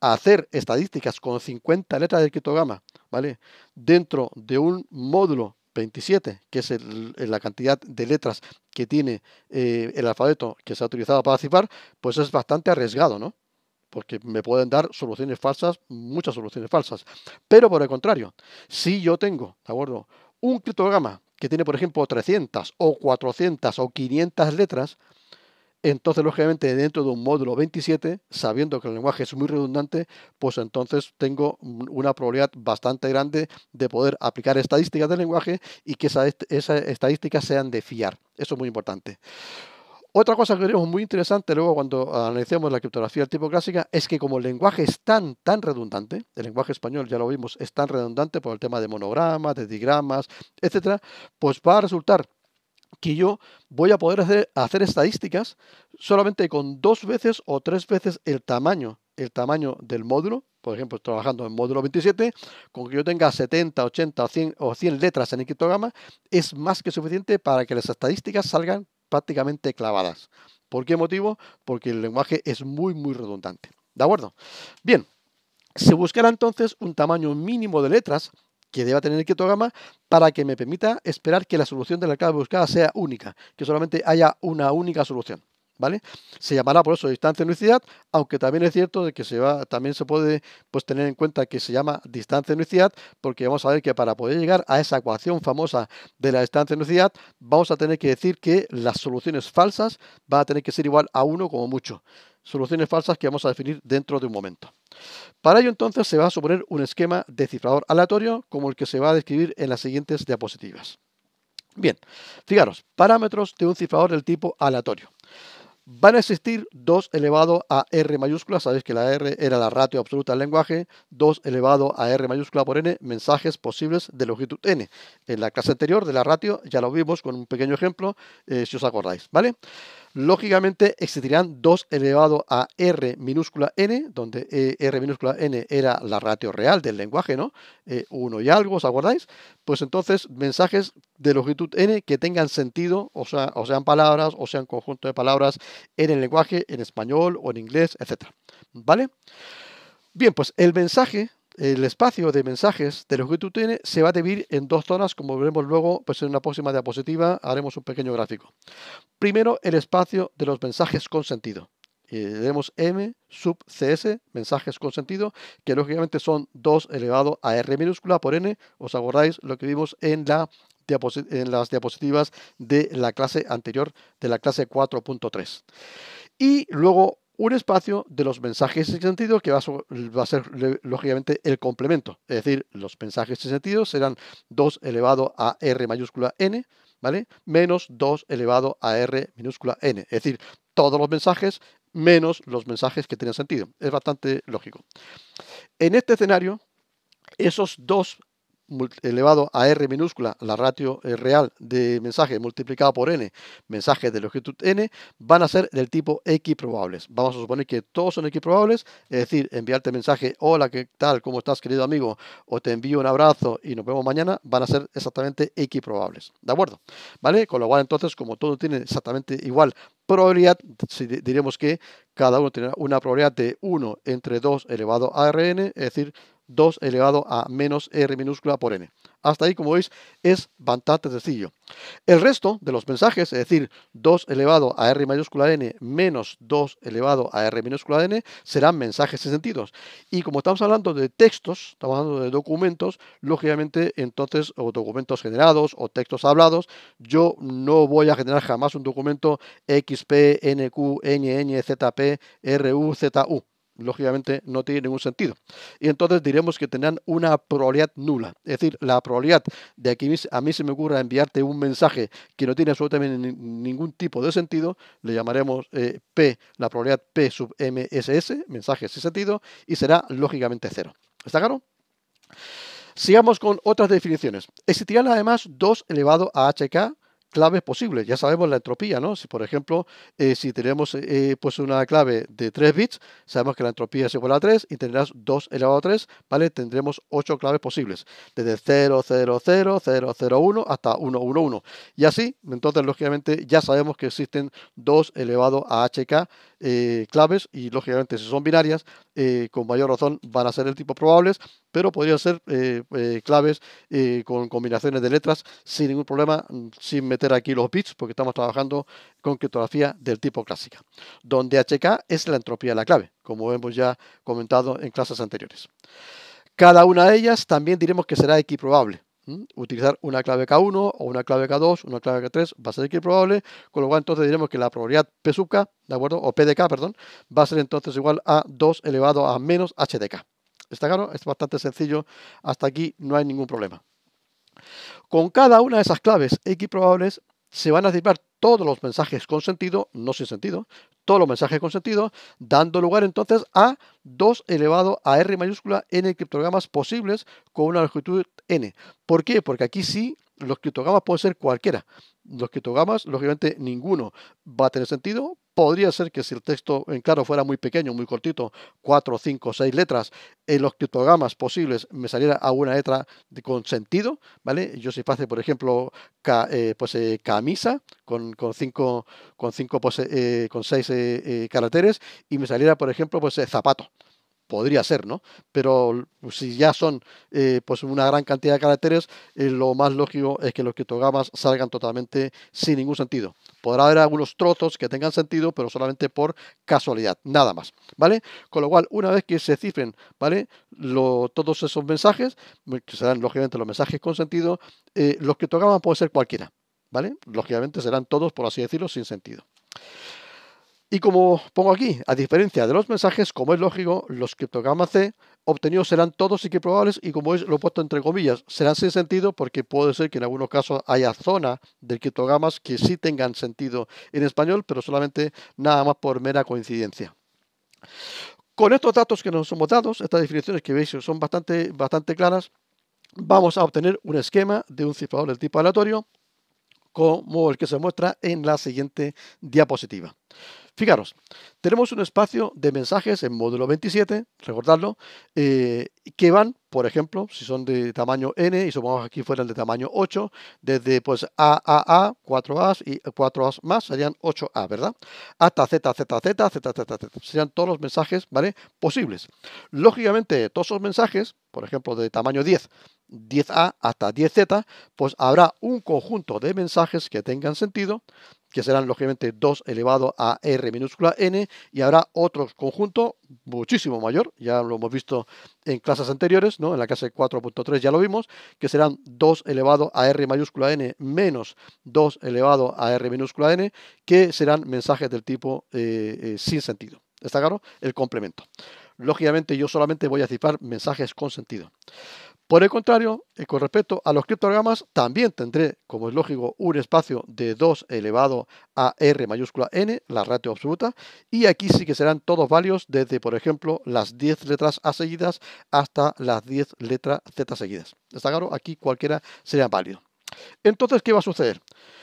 hacer estadísticas con 50 letras del criptograma ¿vale? dentro de un módulo 27, que es la cantidad de letras que tiene eh, el alfabeto que se ha utilizado para cifrar, pues es bastante arriesgado, ¿no? porque me pueden dar soluciones falsas, muchas soluciones falsas. Pero por el contrario, si yo tengo, ¿de acuerdo? Un criptograma que tiene, por ejemplo, 300 o 400 o 500 letras, entonces, lógicamente, dentro de un módulo 27, sabiendo que el lenguaje es muy redundante, pues entonces tengo una probabilidad bastante grande de poder aplicar estadísticas del lenguaje y que esas estadísticas sean de fiar. Eso es muy importante. Otra cosa que veremos muy interesante luego cuando analicemos la criptografía del tipo clásica es que como el lenguaje es tan, tan redundante, el lenguaje español ya lo vimos, es tan redundante por el tema de monogramas, de digramas, etcétera, pues va a resultar que yo voy a poder hacer, estadísticas solamente con dos veces o tres veces el tamaño el tamaño del módulo, por ejemplo, trabajando en módulo 27, con que yo tenga 70, 80 o 100, o 100 letras en el criptograma, es más que suficiente para que las estadísticas salgan prácticamente clavadas. ¿Por qué motivo? Porque el lenguaje es muy, muy redundante. ¿De acuerdo? Bien, se buscará entonces un tamaño mínimo de letras que deba tener el criptograma para que me permita esperar que la solución de la clave buscada sea única, que solamente haya una única solución. Se llamará por eso distancia de unicidad, aunque también es cierto de que se va, también se puede pues, tener en cuenta que se llama distancia de unicidad, porque vamos a ver que para poder llegar a esa ecuación famosa de la distancia de unicidad, vamos a tener que decir que las soluciones falsas van a tener que ser igual a 1 como mucho. Soluciones falsas que vamos a definir dentro de un momento. Para ello entonces se va a suponer un esquema de cifrador aleatorio como el que se va a describir en las siguientes diapositivas. Bien, fijaros, parámetros de un cifrador del tipo aleatorio. Van a existir 2 elevado a r mayúscula, sabéis que la r era la ratio absoluta del lenguaje, 2 elevado a r mayúscula por n mensajes posibles de longitud n. En la clase anterior de la ratio ya lo vimos con un pequeño ejemplo, eh, si os acordáis, ¿vale? lógicamente existirán 2 elevado a r minúscula n, donde eh, r minúscula n era la ratio real del lenguaje, ¿no? 1 eh, y algo, ¿os acordáis? Pues entonces, mensajes de longitud n que tengan sentido, o, sea, o sean palabras, o sean conjunto de palabras en el lenguaje, en español o en inglés, etc. ¿Vale? Bien, pues el mensaje el espacio de mensajes de los que tú tienes se va a dividir en dos zonas, como veremos luego, pues en una próxima diapositiva haremos un pequeño gráfico. Primero, el espacio de los mensajes con sentido. Eh, tenemos M sub CS, mensajes con sentido, que lógicamente son 2 elevado a R minúscula por N. Os acordáis lo que vimos en, en las diapositivas de la clase anterior, de la clase 4.3. Y luego un espacio de los mensajes sin sentido que va a, ser lógicamente el complemento. Es decir, los mensajes sin sentido serán 2 elevado a r mayúscula n, ¿vale? Menos 2 elevado a r minúscula n. Es decir, todos los mensajes menos los mensajes que tienen sentido. Es bastante lógico. En este escenario, esos dos elevado a r minúscula, la ratio eh, real de mensaje multiplicado por n, mensaje de longitud n, van a ser del tipo x probables. Vamos a suponer que todos son x probables, es decir, enviarte mensaje, hola, ¿qué tal? ¿Cómo estás, querido amigo? O te envío un abrazo y nos vemos mañana, van a ser exactamente x probables. ¿De acuerdo? ¿Vale? Con lo cual, entonces, como todo tiene exactamente igual probabilidad, diremos que cada uno tiene una probabilidad de 1 entre 2 elevado a rn, es decir, 2 elevado a menos r minúscula por n. Hasta ahí, como veis, es bastante sencillo. El resto de los mensajes, es decir, 2 elevado a r mayúscula n menos 2 elevado a r minúscula n, serán mensajes sin sentidos. Y como estamos hablando de textos, estamos hablando de documentos, lógicamente, entonces, o documentos generados o textos hablados, yo no voy a generar jamás un documento XP, NQ, NN, ZP, RU, ZU lógicamente no tiene ningún sentido. Y entonces diremos que tendrán una probabilidad nula. Es decir, la probabilidad de que a mí se me ocurra enviarte un mensaje que no tiene absolutamente ningún tipo de sentido, le llamaremos eh, P, la probabilidad P sub MSS, mensaje sin sentido, y será lógicamente cero. ¿Está claro? Sigamos con otras definiciones. Existirán además 2 elevado a hk claves posibles. Ya sabemos la entropía, ¿no? Si, por ejemplo, eh, si tenemos eh, pues una clave de 3 bits, sabemos que la entropía es igual a 3 y tendrás 2 elevado a 3, ¿vale? Tendremos 8 claves posibles, desde 0, 0, 0, 0, 0, 1 hasta 1, 1, 1. Y así, entonces, lógicamente, ya sabemos que existen 2 elevado a hk eh, claves y lógicamente si son binarias, eh, con mayor razón van a ser el tipo probables, pero podrían ser eh, claves con combinaciones de letras sin ningún problema, mm, sin meter aquí los bits, porque estamos trabajando con criptografía del tipo clásica, donde HK es la entropía de la clave, como hemos ya comentado en clases anteriores. Cada una de ellas también diremos que será equiprobable, Utilizar una clave K1 o una clave K2, una clave K3 va a ser probable. con lo cual entonces diremos que la probabilidad P sub K, ¿de acuerdo? O P de K, perdón, va a ser entonces igual a 2 elevado a menos H de K. ¿Está claro? Es bastante sencillo, hasta aquí no hay ningún problema. Con cada una de esas claves X probables se van a disparar todos los mensajes con sentido, no sin sentido, todos los mensajes con sentido, dando lugar entonces a 2 elevado a R mayúscula n criptogramas posibles con una longitud n. ¿Por qué? Porque aquí sí los criptogramas pueden ser cualquiera los criptogramas, lógicamente ninguno va a tener sentido. Podría ser que si el texto en claro fuera muy pequeño, muy cortito, cuatro, cinco, seis letras, en los criptogramas posibles me saliera alguna letra de, con sentido, ¿vale? Yo si pase, por ejemplo, eh, pues, eh, camisa con, con, cinco, con, cinco, pues, eh, con seis caracteres y me saliera, por ejemplo, pues zapato podría ser, ¿no? Pero pues, si ya son eh, pues una gran cantidad de caracteres, eh, lo más lógico es que los que criptogramas salgan totalmente sin ningún sentido. Podrá haber algunos trozos que tengan sentido, pero solamente por casualidad, nada más, ¿vale? Con lo cual, una vez que se cifren, ¿vale? todos esos mensajes, que serán lógicamente los mensajes con sentido, los eh, los criptogramas pueden ser cualquiera, ¿vale? Lógicamente serán todos, por así decirlo, sin sentido. Y como pongo aquí, a diferencia de los mensajes, como es lógico, los criptogramas C obtenidos serán todos probables y como es, lo he puesto entre comillas, serán sin sentido porque puede ser que en algunos casos haya zonas de criptogramas que sí tengan sentido en español, pero solamente nada más por mera coincidencia. Con estos datos que nos hemos dado, estas definiciones que veis son bastante, bastante claras, vamos a obtener un esquema de un cifrador del tipo aleatorio como el que se muestra en la siguiente diapositiva. Fijaros, tenemos un espacio de mensajes en módulo 27, recordadlo, eh, que van, por ejemplo, si son de tamaño N y supongamos aquí fueran de tamaño 8, desde pues AAA, 4 a y 4 a más serían 8A, ¿verdad? Hasta ZZZ, ZZZ, serían todos los mensajes, ¿vale? Posibles. Lógicamente, todos esos mensajes, por ejemplo, de tamaño 10, 10A hasta 10Z, pues habrá un conjunto de mensajes que tengan sentido, que serán lógicamente 2 elevado a r minúscula n, y habrá otro conjunto muchísimo mayor, ya lo hemos visto en clases anteriores, ¿no? en la clase 4.3 ya lo vimos, que serán 2 elevado a r mayúscula n menos 2 elevado a r minúscula n, que serán mensajes del tipo eh, eh, sin sentido. ¿Está claro? El complemento. Lógicamente yo solamente voy a cifrar mensajes con sentido. Por el contrario, eh, con respecto a los criptogramas, también tendré, como es lógico, un espacio de 2 elevado a r mayúscula n, la ratio absoluta, y aquí sí que serán todos válidos desde, por ejemplo, las 10 letras A seguidas hasta las 10 letras Z seguidas. ¿Está claro? Aquí cualquiera sería válido. Entonces, ¿qué va a suceder?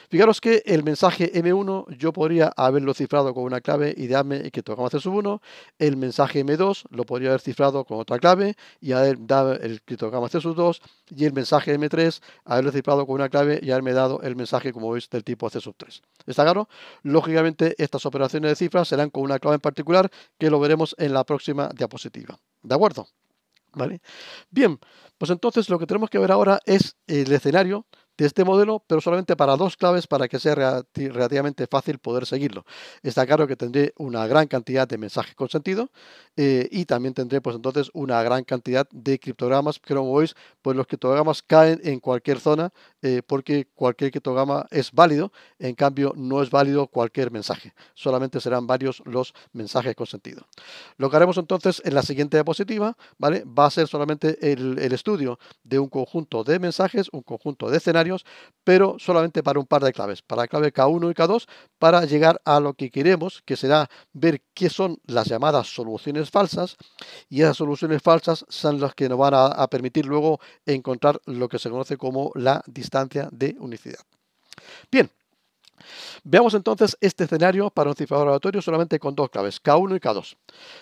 Fijaros que el mensaje M1 yo podría haberlo cifrado con una clave y darme que tocamos c 1 El mensaje M2 lo podría haber cifrado con otra clave y haber dado el criptograma c 2 Y el mensaje M3 haberlo cifrado con una clave y haberme dado el mensaje, como veis, del tipo C 3. ¿Está claro? Lógicamente, estas operaciones de cifras serán con una clave en particular que lo veremos en la próxima diapositiva. ¿De acuerdo? ¿Vale? Bien, pues entonces lo que tenemos que ver ahora es el escenario de este modelo, pero solamente para dos claves para que sea relativamente fácil poder seguirlo. Está claro que tendré una gran cantidad de mensajes con sentido eh, y también tendré pues entonces una gran cantidad de criptogramas, que como veis, pues los criptogramas caen en cualquier zona eh, porque cualquier criptograma es válido, en cambio no es válido cualquier mensaje, solamente serán varios los mensajes con sentido. Lo que haremos entonces en la siguiente diapositiva, ¿vale? Va a ser solamente el, el estudio de un conjunto de mensajes, un conjunto de escenarios, pero solamente para un par de claves, para la clave K1 y K2, para llegar a lo que queremos, que será ver qué son las llamadas soluciones falsas, y esas soluciones falsas son las que nos van a permitir luego encontrar lo que se conoce como la distancia de unicidad. Bien, Veamos entonces este escenario para un cifrador aleatorio solamente con dos claves, K1 y K2.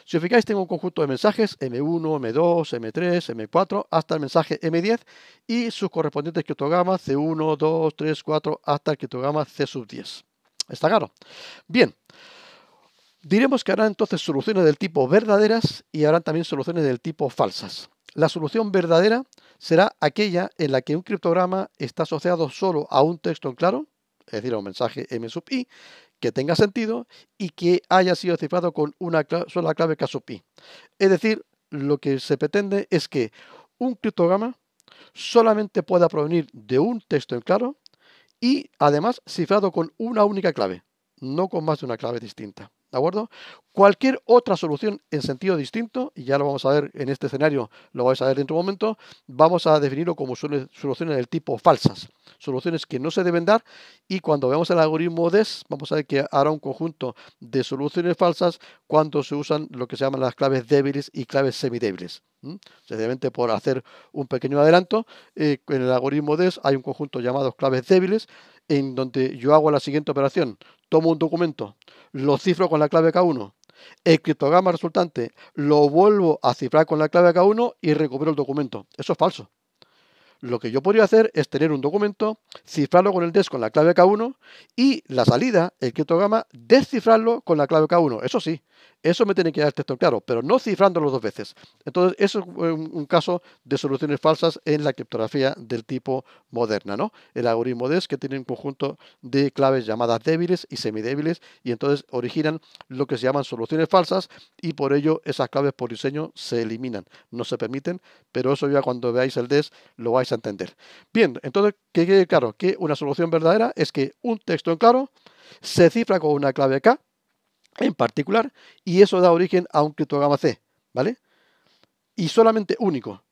Si os fijáis, tengo un conjunto de mensajes M1, M2, M3, M4, hasta el mensaje M10 y sus correspondientes criptogramas C1, 2, 3, 4, hasta el criptograma C10. ¿Está claro? Bien. Diremos que harán entonces soluciones del tipo verdaderas y harán también soluciones del tipo falsas. La solución verdadera será aquella en la que un criptograma está asociado solo a un texto en claro es decir, a un mensaje M sub i, que tenga sentido y que haya sido cifrado con una sola clave K sub i. Es decir, lo que se pretende es que un criptograma solamente pueda provenir de un texto en claro y además cifrado con una única clave, no con más de una clave distinta. ¿De acuerdo? Cualquier otra solución en sentido distinto, y ya lo vamos a ver en este escenario, lo vais a ver dentro de un momento, vamos a definirlo como soluciones del tipo falsas, soluciones que no se deben dar, y cuando veamos el algoritmo DES, vamos a ver que hará un conjunto de soluciones falsas cuando se usan lo que se llaman las claves débiles y claves semidébiles. Sencillamente por hacer un pequeño adelanto, eh, en el algoritmo DES hay un conjunto llamado claves débiles, en donde yo hago la siguiente operación, tomo un documento, lo cifro con la clave K1. El criptograma resultante lo vuelvo a cifrar con la clave K1 y recupero el documento. Eso es falso. Lo que yo podría hacer es tener un documento, cifrarlo con el DES con la clave K1 y la salida, el criptograma, descifrarlo con la clave K1. Eso sí, eso me tiene que dar el texto claro, pero no cifrándolo dos veces. Entonces, eso es un, caso de soluciones falsas en la criptografía del tipo moderna. ¿no? El algoritmo DES que tiene un conjunto de claves llamadas débiles y semidébiles y entonces originan lo que se llaman soluciones falsas y por ello esas claves por diseño se eliminan, no se permiten, pero eso ya cuando veáis el DES lo vais a entender. Bien, entonces que quede claro que una solución verdadera es que un texto en claro se cifra con una clave K en particular, y eso da origen a un criptograma C, ¿vale? Y solamente único.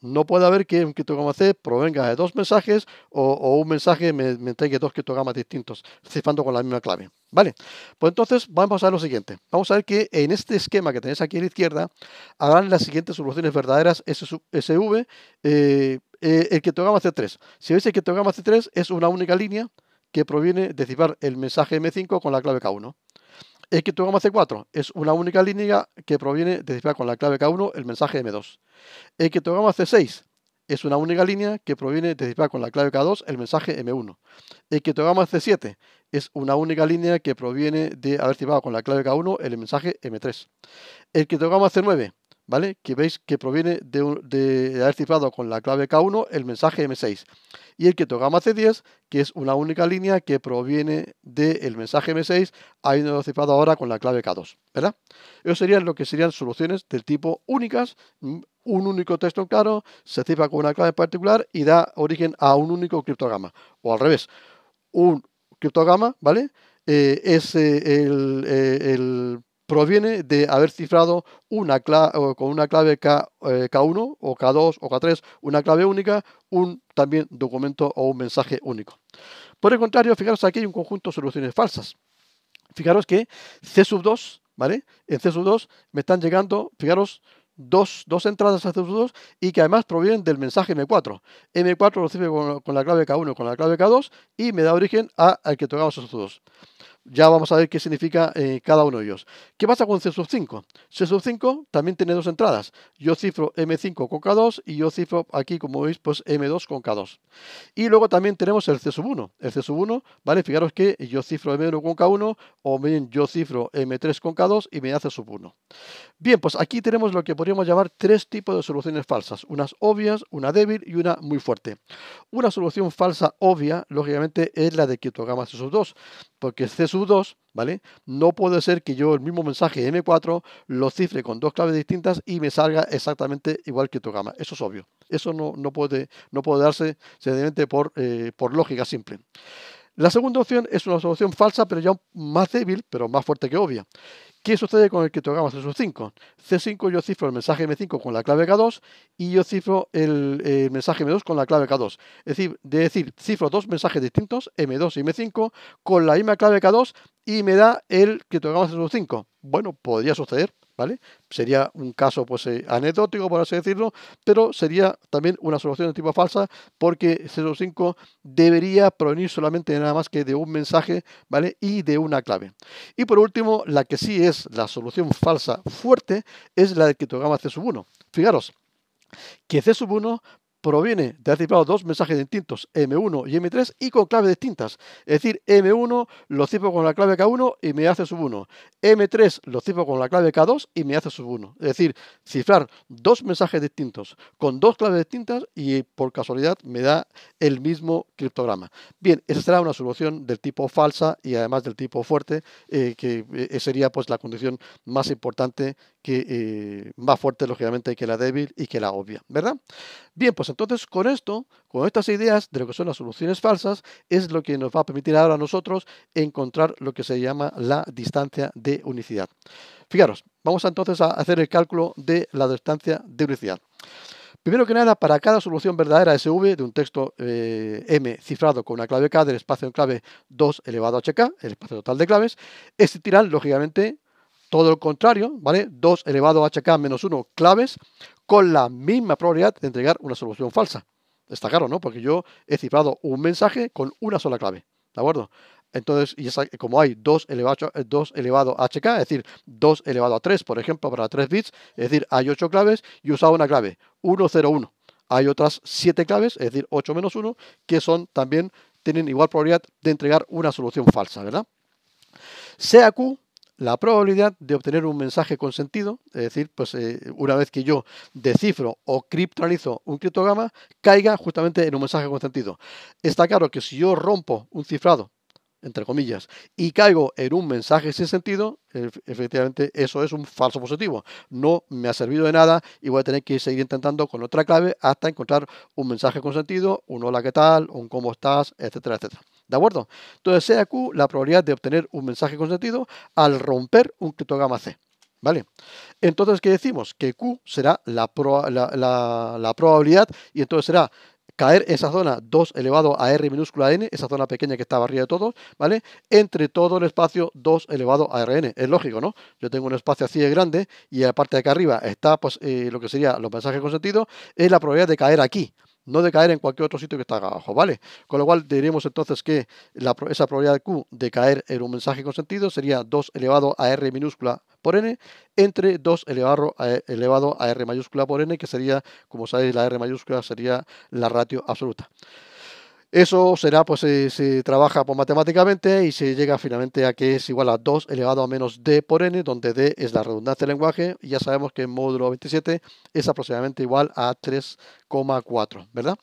No puede haber que un criptograma C provenga de dos mensajes o, un mensaje me, entregue dos criptogramas distintos, cifrando con la misma clave. ¿Vale? Pues entonces vamos a ver lo siguiente. Vamos a ver que en este esquema que tenéis aquí a la izquierda, hagan las siguientes soluciones verdaderas SV, eh, eh, el criptograma C3. Si veis el criptograma C3 es una única línea que proviene de cifrar el mensaje M5 con la clave K1. X más C4 es una única línea que proviene de cifrar con la clave K1 el mensaje M2. que C6 es una única línea que proviene de disparar con la clave K2 el mensaje M1. El C7 es una única línea que proviene de haber disparado con la clave K1 el mensaje M3. El que criptograma C9 ¿vale? Que veis que proviene de, un, haber cifrado con la clave K1 el mensaje M6. Y el que C10, que es una única línea que proviene del mensaje M6, habiendo cifrado ahora con la clave K2, ¿verdad? Eso serían lo que serían soluciones del tipo únicas, un único texto claro, se cifra con una clave particular y da origen a un único criptograma. O al revés, un criptograma, ¿vale? Eh, es eh, el eh, proviene de haber cifrado una con una clave K, 1 eh, o K2 o K3 una clave única, un también documento o un mensaje único. Por el contrario, fijaros aquí hay un conjunto de soluciones falsas. Fijaros que C sub 2, ¿vale? En C sub 2 me están llegando, fijaros, Dos, entradas a C2 y que además provienen del mensaje M4. M4 lo recibe con, la clave K1 con la clave K2 y me da origen al que tocamos C2 ya vamos a ver qué significa eh, cada uno de ellos. ¿Qué pasa con C 5? C 5 también tiene dos entradas. Yo cifro M5 con K2 y yo cifro aquí, como veis, pues M2 con K2. Y luego también tenemos el C sub 1. El C 1, ¿vale? Fijaros que yo cifro M1 con K1 o bien yo cifro M3 con K2 y me hace sub 1. Bien, pues aquí tenemos lo que podríamos llamar tres tipos de soluciones falsas. Unas obvias, una débil y una muy fuerte. Una solución falsa obvia, lógicamente, es la de Gama C 2, porque C Sub 2 ¿vale? No puede ser que yo el mismo mensaje M4 lo cifre con dos claves distintas y me salga exactamente igual que tu gama. Eso es obvio. Eso no, no, puede, no puede darse sencillamente por, eh, por lógica simple. La segunda opción es una solución falsa, pero ya más débil, pero más fuerte que obvia. ¿Qué sucede con el que criptograma C5? C5 yo cifro el mensaje M5 con la clave K2 y yo cifro el, eh, mensaje M2 con la clave K2. Es decir, de decir, cifro dos mensajes distintos, M2 y M5, con la misma clave K2 y me da el que criptograma C5. Bueno, podría suceder, ¿Vale? Sería un caso pues, eh, anecdótico, por así decirlo, pero sería también una solución de tipo falsa porque 0.5 debería provenir solamente nada más que de un mensaje ¿vale? y de una clave. Y por último, la que sí es la solución falsa fuerte es la del criptograma C1. Fijaros, que C1 proviene de cifrado dos mensajes distintos, M1 y M3, y con claves distintas. Es decir, M1 lo cifro con la clave K1 y me hace sub 1. M3 lo cifro con la clave K2 y me hace sub 1. Es decir, cifrar dos mensajes distintos con dos claves distintas y por casualidad me da el mismo criptograma. Bien, esa será una solución del tipo falsa y además del tipo fuerte, eh, que eh, sería pues la condición más importante que eh, más fuerte lógicamente que la débil y que la obvia, ¿verdad? Bien, pues entonces con esto, con estas ideas de lo que son las soluciones falsas, es lo que nos va a permitir ahora a nosotros encontrar lo que se llama la distancia de unicidad. Fijaros, vamos entonces a hacer el cálculo de la distancia de unicidad. Primero que nada, para cada solución verdadera SV de un texto eh, M cifrado con una clave K del espacio en clave 2 elevado a HK, el espacio total de claves, existirán, lógicamente, todo lo contrario, ¿vale? 2 elevado a hk menos 1 claves con la misma probabilidad de entregar una solución falsa. Está claro, ¿no? Porque yo he cifrado un mensaje con una sola clave, ¿de acuerdo? Entonces, y como hay 2 elevado, 2 elevado a hk, es decir, 2 elevado a 3, por ejemplo, para 3 bits, es decir, hay 8 claves y he usado una clave, 101. Hay otras 7 claves, es decir, 8 menos 1, que son también, tienen igual probabilidad de entregar una solución falsa, ¿verdad? Sea Q la probabilidad de obtener un mensaje con sentido, es decir, pues eh, una vez que yo descifro o criptanalizo un criptograma, caiga justamente en un mensaje con sentido. Está claro que si yo rompo un cifrado, entre comillas, y caigo en un mensaje sin sentido, efectivamente eso es un falso positivo. No me ha servido de nada y voy a tener que seguir intentando con otra clave hasta encontrar un mensaje con sentido, un hola, ¿qué tal? un cómo estás, etcétera, etcétera. ¿De acuerdo? Entonces sea Q la probabilidad de obtener un mensaje consentido al romper un criptograma C. ¿Vale? Entonces, ¿qué decimos? Que Q será la, probabilidad y entonces será caer esa zona 2 elevado a R minúscula N, esa zona pequeña que está arriba de todo, ¿vale? Entre todo el espacio 2 elevado a RN. Es lógico, ¿no? Yo tengo un espacio así de grande y aparte de acá arriba está pues eh, lo que sería los mensajes consentidos, es la probabilidad de caer aquí no de caer en cualquier otro sitio que está acá abajo, ¿vale? Con lo cual diríamos entonces que esa probabilidad de Q de caer en un mensaje consentido sería 2 elevado a R minúscula por N entre 2 elevado eh, elevado a R mayúscula por N, que sería, como sabéis, la R mayúscula sería la ratio absoluta. Eso será, pues se, trabaja pues, matemáticamente y se llega finalmente a que es igual a 2 elevado a menos d por n, donde d es la redundancia del lenguaje y ya sabemos que el módulo 27 es aproximadamente igual a 3,4, ¿verdad?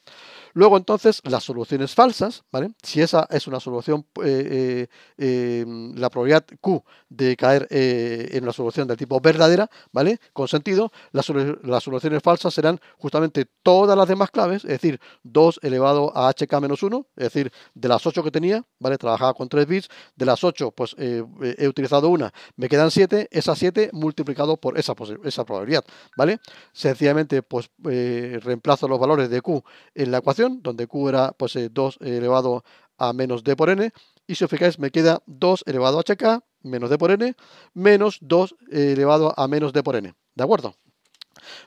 Luego entonces las soluciones falsas, ¿vale? Si esa es una solución, eh, eh, em, la probabilidad Q de caer eh, en una solución del tipo verdadera, ¿vale? Con sentido, las, soluciones falsas serán justamente todas las demás claves, es decir, 2 elevado a hk-1, menos es decir, de las 8 que tenía, ¿vale? Trabajaba con 3 bits, de las 8 pues he utilizado una, me quedan 7, esas 7 multiplicado por esa, esa probabilidad, ¿vale? Sencillamente pues reemplazo los valores de Q en la ecuación donde cubra pues, 2 eh, eh, elevado a menos d por n, y si os fijáis me queda 2 elevado a hk menos d por n menos 2 eh, elevado a menos d por n, ¿de acuerdo?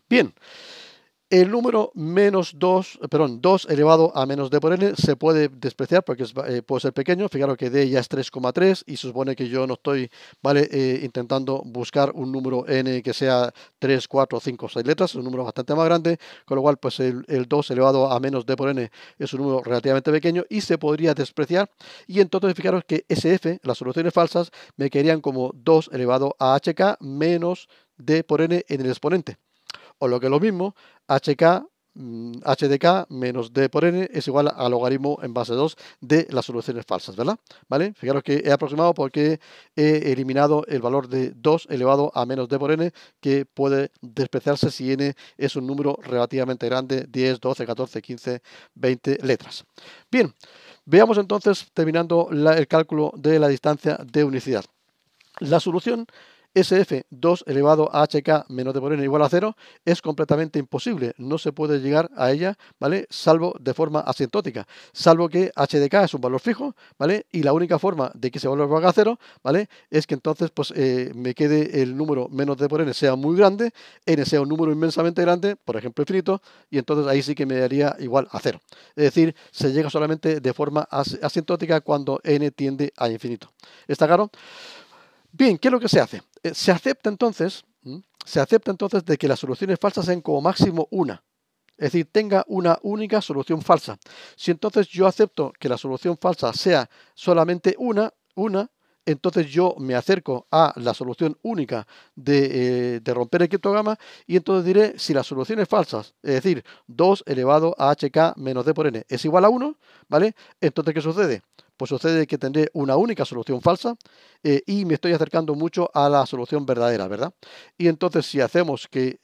Bien, el número menos 2, perdón, 2 elevado a menos d por n se puede despreciar porque eh, puede ser pequeño. Fijaros que d ya es 3,3 y se supone que yo no estoy ¿vale? Eh, intentando buscar un número n que sea 3, 4, 5, 6 letras. un número bastante más grande, con lo cual pues el, el 2 elevado a menos d por n es un número relativamente pequeño y se podría despreciar. Y entonces fijaros que SF, las soluciones falsas, me querían como 2 elevado a hk menos d por n en el exponente o lo que es lo mismo, hk mm, HDK menos D por N es igual al logaritmo en base 2 de las soluciones falsas, ¿verdad? ¿Vale? Fijaros que he aproximado porque he eliminado el valor de 2 elevado a menos D por N que puede despreciarse si N es un número relativamente grande, 10, 12, 14, 15, 20 letras. Bien, veamos entonces, terminando el cálculo de la distancia de unicidad. La solución SF2 elevado a HK menos de por N igual a 0 es completamente imposible, no se puede llegar a ella, ¿vale? Salvo de forma asintótica, salvo que HDK es un valor fijo, ¿vale? Y la única forma de que ese valor valga a 0, ¿vale? Es que entonces pues eh, me quede el número menos de por N sea muy grande, N sea un número inmensamente grande, por ejemplo infinito, y entonces ahí sí que me daría igual a 0. Es decir, se llega solamente de forma asintótica cuando N tiende a infinito. ¿Está claro? Bien, ¿qué es lo que se hace? Eh, se acepta entonces, se acepta entonces de que las soluciones falsas sean como máximo una. Es decir, tenga una única solución falsa. Si entonces yo acepto que la solución falsa sea solamente una, una, entonces yo me acerco a la solución única de, eh, romper el criptograma y entonces diré si las soluciones falsas, es decir, 2 elevado a hk menos d por n es igual a 1, ¿vale? Entonces, ¿qué sucede? pues sucede que tendré una única solución falsa eh, y me estoy acercando mucho a la solución verdadera, ¿verdad? Y entonces si hacemos que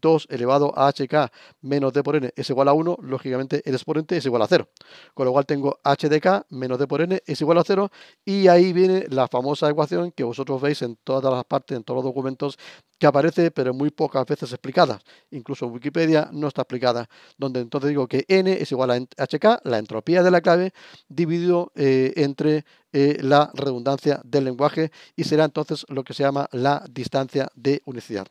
2 eh, elevado a hk menos d por n es igual a 1, lógicamente el exponente es igual a 0. Con lo cual tengo h menos d por n es igual a 0 y ahí viene la famosa ecuación que vosotros veis en todas las partes, en todos los documentos que aparece pero muy pocas veces explicada, Incluso Wikipedia no está explicada, donde entonces digo que n es igual a hk, la entropía de la clave, dividido eh, entre eh, la redundancia del lenguaje y será entonces lo que se llama la distancia de unicidad.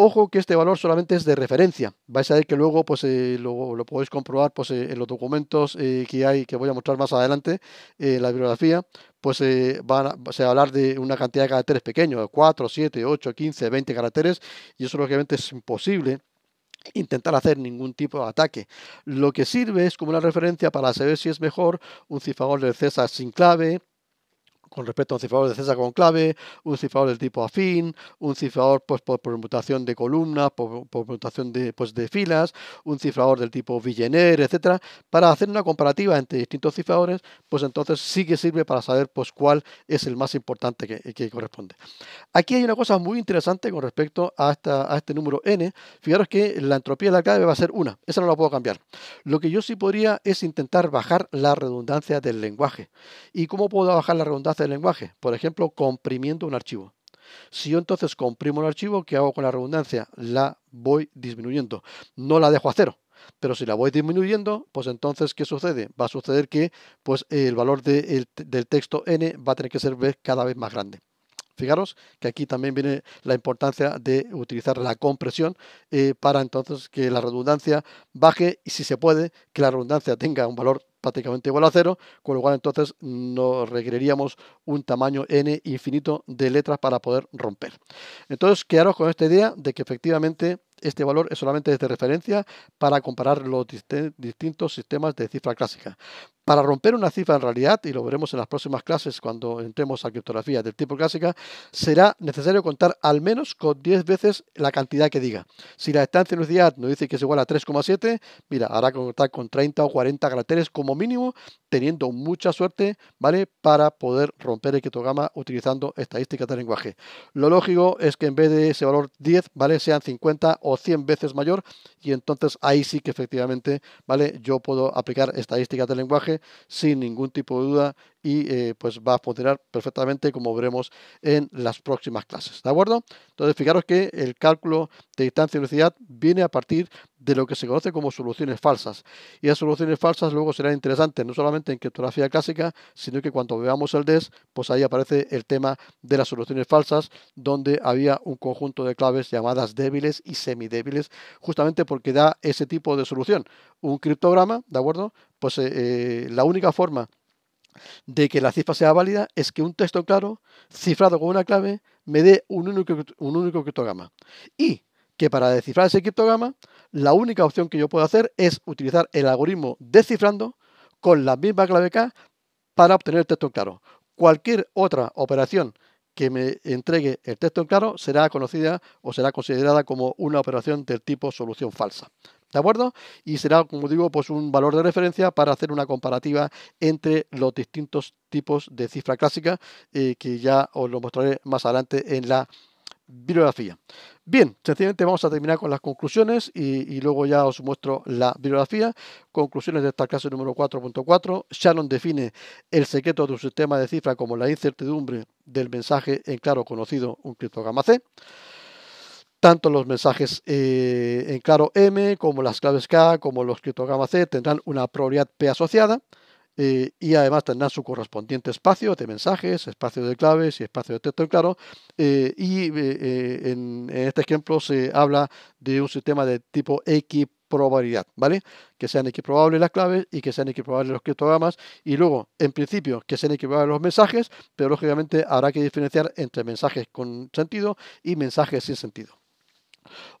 Ojo que este valor solamente es de referencia. Vais a ver que luego pues, eh, lo, podéis comprobar pues, eh, en los documentos eh, que hay, que voy a mostrar más adelante, en la bibliografía, pues van a, se va a hablar de una cantidad de caracteres pequeños, 4, 7, 8, 15, 20 caracteres, y eso lógicamente es imposible intentar hacer ningún tipo de ataque. Lo que sirve es como una referencia para saber si es mejor un cifrador de César sin clave, con respecto a un cifrador de César con clave, un cifrador del tipo afín, un cifrador pues, por permutación de columnas, por, permutación pues, de, filas, un cifrador del tipo Villener, etcétera, para hacer una comparativa entre distintos cifradores, pues entonces sí que sirve para saber pues, cuál es el más importante que, corresponde. Aquí hay una cosa muy interesante con respecto a, a este número n. Fijaros que la entropía de la clave va a ser una, esa no la puedo cambiar. Lo que yo sí podría es intentar bajar la redundancia del lenguaje. ¿Y cómo puedo bajar la redundancia? del lenguaje, por ejemplo, comprimiendo un archivo. Si yo entonces comprimo el archivo, ¿qué hago con la redundancia? La voy disminuyendo, no la dejo a cero. Pero si la voy disminuyendo, pues entonces, ¿qué sucede? Va a suceder que pues, el valor del texto n va a tener que ser cada vez más grande. Fijaros que aquí también viene la importancia de utilizar la compresión eh, para entonces que la redundancia baje y si se puede que la redundancia tenga un valor prácticamente igual a cero, con lo cual entonces nos requeriríamos un tamaño n infinito de letras para poder romper. Entonces quedaros con esta idea de que efectivamente este valor es solamente de referencia para comparar los distintos sistemas de cifra clásica. Para romper una cifra en realidad, y lo veremos en las próximas clases cuando entremos a criptografía del tipo clásica, será necesario contar al menos con 10 veces la cantidad que diga. Si la estancia velocidad nos dice que es igual a 3,7, mira, que contar con 30 o 40 caracteres como mínimo, teniendo mucha suerte, ¿vale? Para poder romper el criptograma utilizando estadísticas de lenguaje. Lo lógico es que en vez de ese valor 10, ¿vale? Sean 50 o 100 veces mayor y entonces ahí sí que efectivamente, ¿vale? Yo puedo aplicar estadísticas de lenguaje sin ningún tipo de duda y eh, pues va a funcionar perfectamente como veremos en las próximas clases. ¿De acuerdo? Entonces fijaros que el cálculo de distancia y velocidad viene a partir de lo que se conoce como soluciones falsas. Y las soluciones falsas luego serán interesantes, no solamente en criptografía clásica, sino que cuando veamos el DES, pues ahí aparece el tema de las soluciones falsas, donde había un conjunto de claves llamadas débiles y semidébiles, justamente porque da ese tipo de solución. Un criptograma, ¿de acuerdo? pues eh, eh, la única forma de que la cifra sea válida es que un texto claro, cifrado con una clave, me dé un único, un criptograma. Y que para descifrar ese criptograma, la única opción que yo puedo hacer es utilizar el algoritmo descifrando con la misma clave K para obtener el texto claro. Cualquier otra operación que me entregue el texto en claro será conocida o será considerada como una operación del tipo solución falsa. ¿De acuerdo? Y será, como digo, pues un valor de referencia para hacer una comparativa entre los distintos tipos de cifra clásica eh, que ya os lo mostraré más adelante en la bibliografía. Bien, sencillamente vamos a terminar con las conclusiones y, luego ya os muestro la bibliografía. Conclusiones de esta clase número 4.4. Shannon define el secreto de un sistema de cifra como la incertidumbre del mensaje en claro conocido un criptograma C. Tanto los mensajes eh, en claro M como las claves K como los criptogramas C tendrán una probabilidad P asociada eh, y además tendrán su correspondiente espacio de mensajes, espacio de claves y espacio de texto en claro. Eh, y en, este ejemplo se habla de un sistema de tipo X ¿vale? Que sean equiprobables las claves y que sean equiprobables los criptogramas y luego, en principio, que sean equiprobables los mensajes, pero lógicamente habrá que diferenciar entre mensajes con sentido y mensajes sin sentido.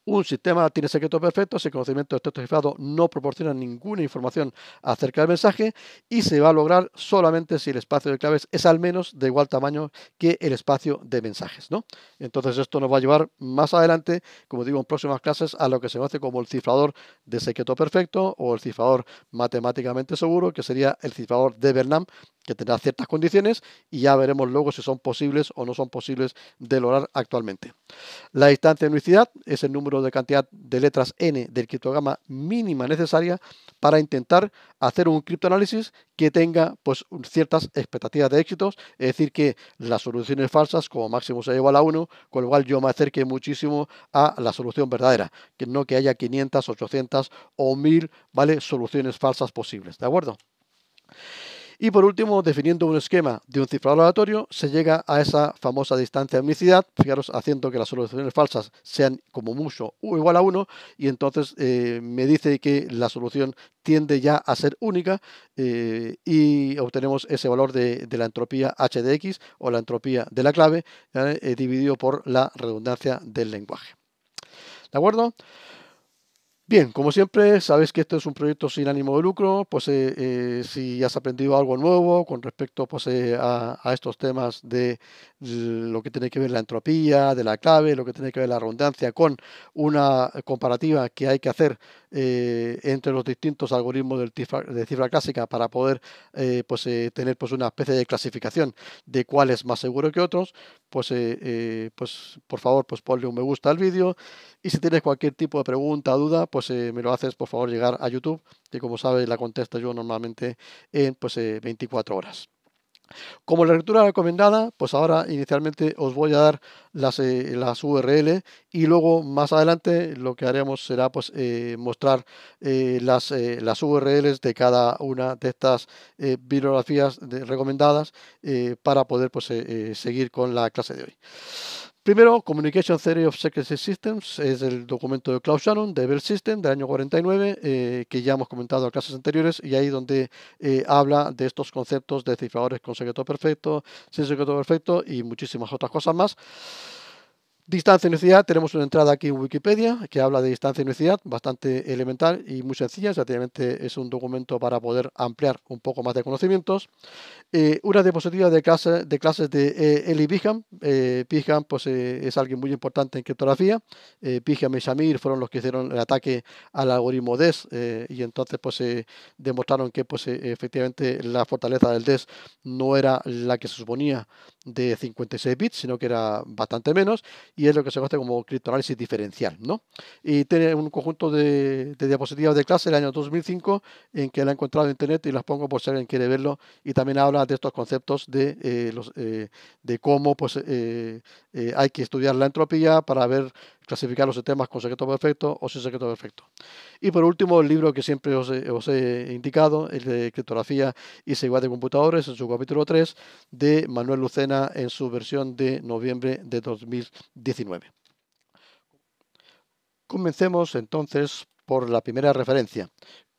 Un sistema tiene secreto perfecto si el conocimiento de texto cifrado no proporciona ninguna información acerca del mensaje y se va a lograr solamente si el espacio de claves es al menos de igual tamaño que el espacio de mensajes. ¿no? Entonces esto nos va a llevar más adelante, como digo, en próximas clases a lo que se conoce como el cifrador de secreto perfecto o el cifrador matemáticamente seguro, que sería el cifrador de Bernam, que tendrá ciertas condiciones y ya veremos luego si son posibles o no son posibles de lograr actualmente. La distancia de unicidad es el número de cantidad de letras n del criptograma mínima necesaria para intentar hacer un criptoanálisis que tenga pues, ciertas expectativas de éxitos, es decir, que las soluciones falsas como máximo se igual a 1, con lo cual yo me acerque muchísimo a la solución verdadera, que no que haya 500, 800 o 1000 ¿vale? soluciones falsas posibles, ¿de acuerdo? Y por último, definiendo un esquema de un cifrado aleatorio, se llega a esa famosa distancia de unicidad, fijaros, haciendo que las soluciones falsas sean como mucho o igual a 1, y entonces eh, me dice que la solución tiende ya a ser única eh, y obtenemos ese valor de, la entropía h de x o la entropía de la clave eh, dividido por la redundancia del lenguaje. ¿De acuerdo? Bien, como siempre, sabes que este es un proyecto sin ánimo de lucro, pues eh, eh, si has aprendido algo nuevo con respecto pues, eh, a, a, estos temas de, lo que tiene que ver la entropía, de la clave, lo que tiene que ver la redundancia, con una comparativa que hay que hacer eh, entre los distintos algoritmos de cifra clásica para poder eh, pues, eh, tener pues, una especie de clasificación de cuál es más seguro que otros, pues, pues por favor pues ponle un me gusta al vídeo y si tienes cualquier tipo de pregunta o duda, pues me lo haces por favor llegar a YouTube, que como sabes la contesto yo normalmente en pues, 24 horas. Como la lectura recomendada, pues ahora inicialmente os voy a dar las, eh, URL y luego más adelante lo que haremos será pues, eh, mostrar eh, las, las URLs de cada una de estas bibliografías recomendadas para poder pues, seguir con la clase de hoy. Primero, Communication Theory of Secrecy Systems, es el documento de Claude Shannon de Bell System del año 49, eh, que ya hemos comentado en clases anteriores, y ahí donde eh, habla de estos conceptos de cifradores con secreto perfecto, sin secreto perfecto y muchísimas otras cosas más. Distancia y unicidad, tenemos una entrada aquí en Wikipedia que habla de distancia y unicidad, bastante elemental y muy sencilla, es un documento para poder ampliar un poco más de conocimientos. Eh, una diapositiva de, de clases de eh, Eli eh, pues, eh, es alguien muy importante en criptografía, pigam y Shamir fueron los que hicieron el ataque al algoritmo DES y entonces pues demostraron que pues, efectivamente la fortaleza del DES no era la que se suponía de 56 bits, sino que era bastante menos y es lo que se conoce como criptoanálisis diferencial. ¿no? Y tiene un conjunto de, diapositivas de clase del año 2005 en que la he encontrado en internet y las pongo por si alguien quiere verlo. Y también habla de estos conceptos de, eh, eh, de cómo pues, eh, hay que estudiar la entropía para ver clasificar los sistemas con secreto perfecto o sin secreto perfecto. Y por último, el libro que siempre os he, os he indicado, el de criptografía y seguridad de computadores, en su capítulo 3, de Manuel Lucena en su versión de noviembre de 2019. Comencemos entonces por la primera referencia,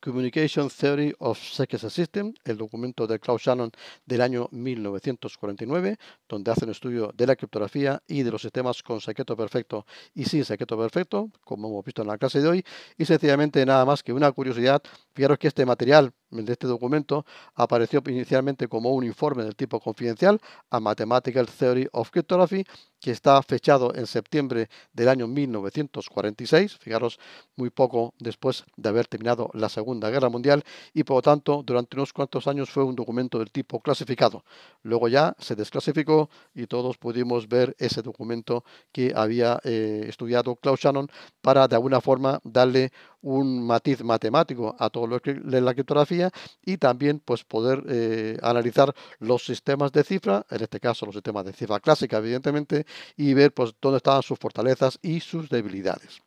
Communication Theory of Sequence System, el documento de Klaus Shannon del año 1949, donde hace un estudio de la criptografía y de los sistemas con secreto perfecto y sin secreto perfecto, como hemos visto en la clase de hoy, y sencillamente nada más que una curiosidad, fijaros que este material de este documento apareció inicialmente como un informe del tipo confidencial a Mathematical Theory of Cryptography, que está fechado en septiembre del año 1946, fijaros, muy poco después de haber terminado la Segunda Guerra Mundial, y por lo tanto, durante unos cuantos años fue un documento del tipo clasificado. Luego ya se desclasificó y todos pudimos ver ese documento que había eh, estudiado Klaus Shannon para de alguna forma darle un matiz matemático a todo lo que la criptografía y también pues, poder eh, analizar los sistemas de cifra, en este caso los sistemas de cifra clásica, evidentemente, y ver pues, dónde estaban sus fortalezas y sus debilidades.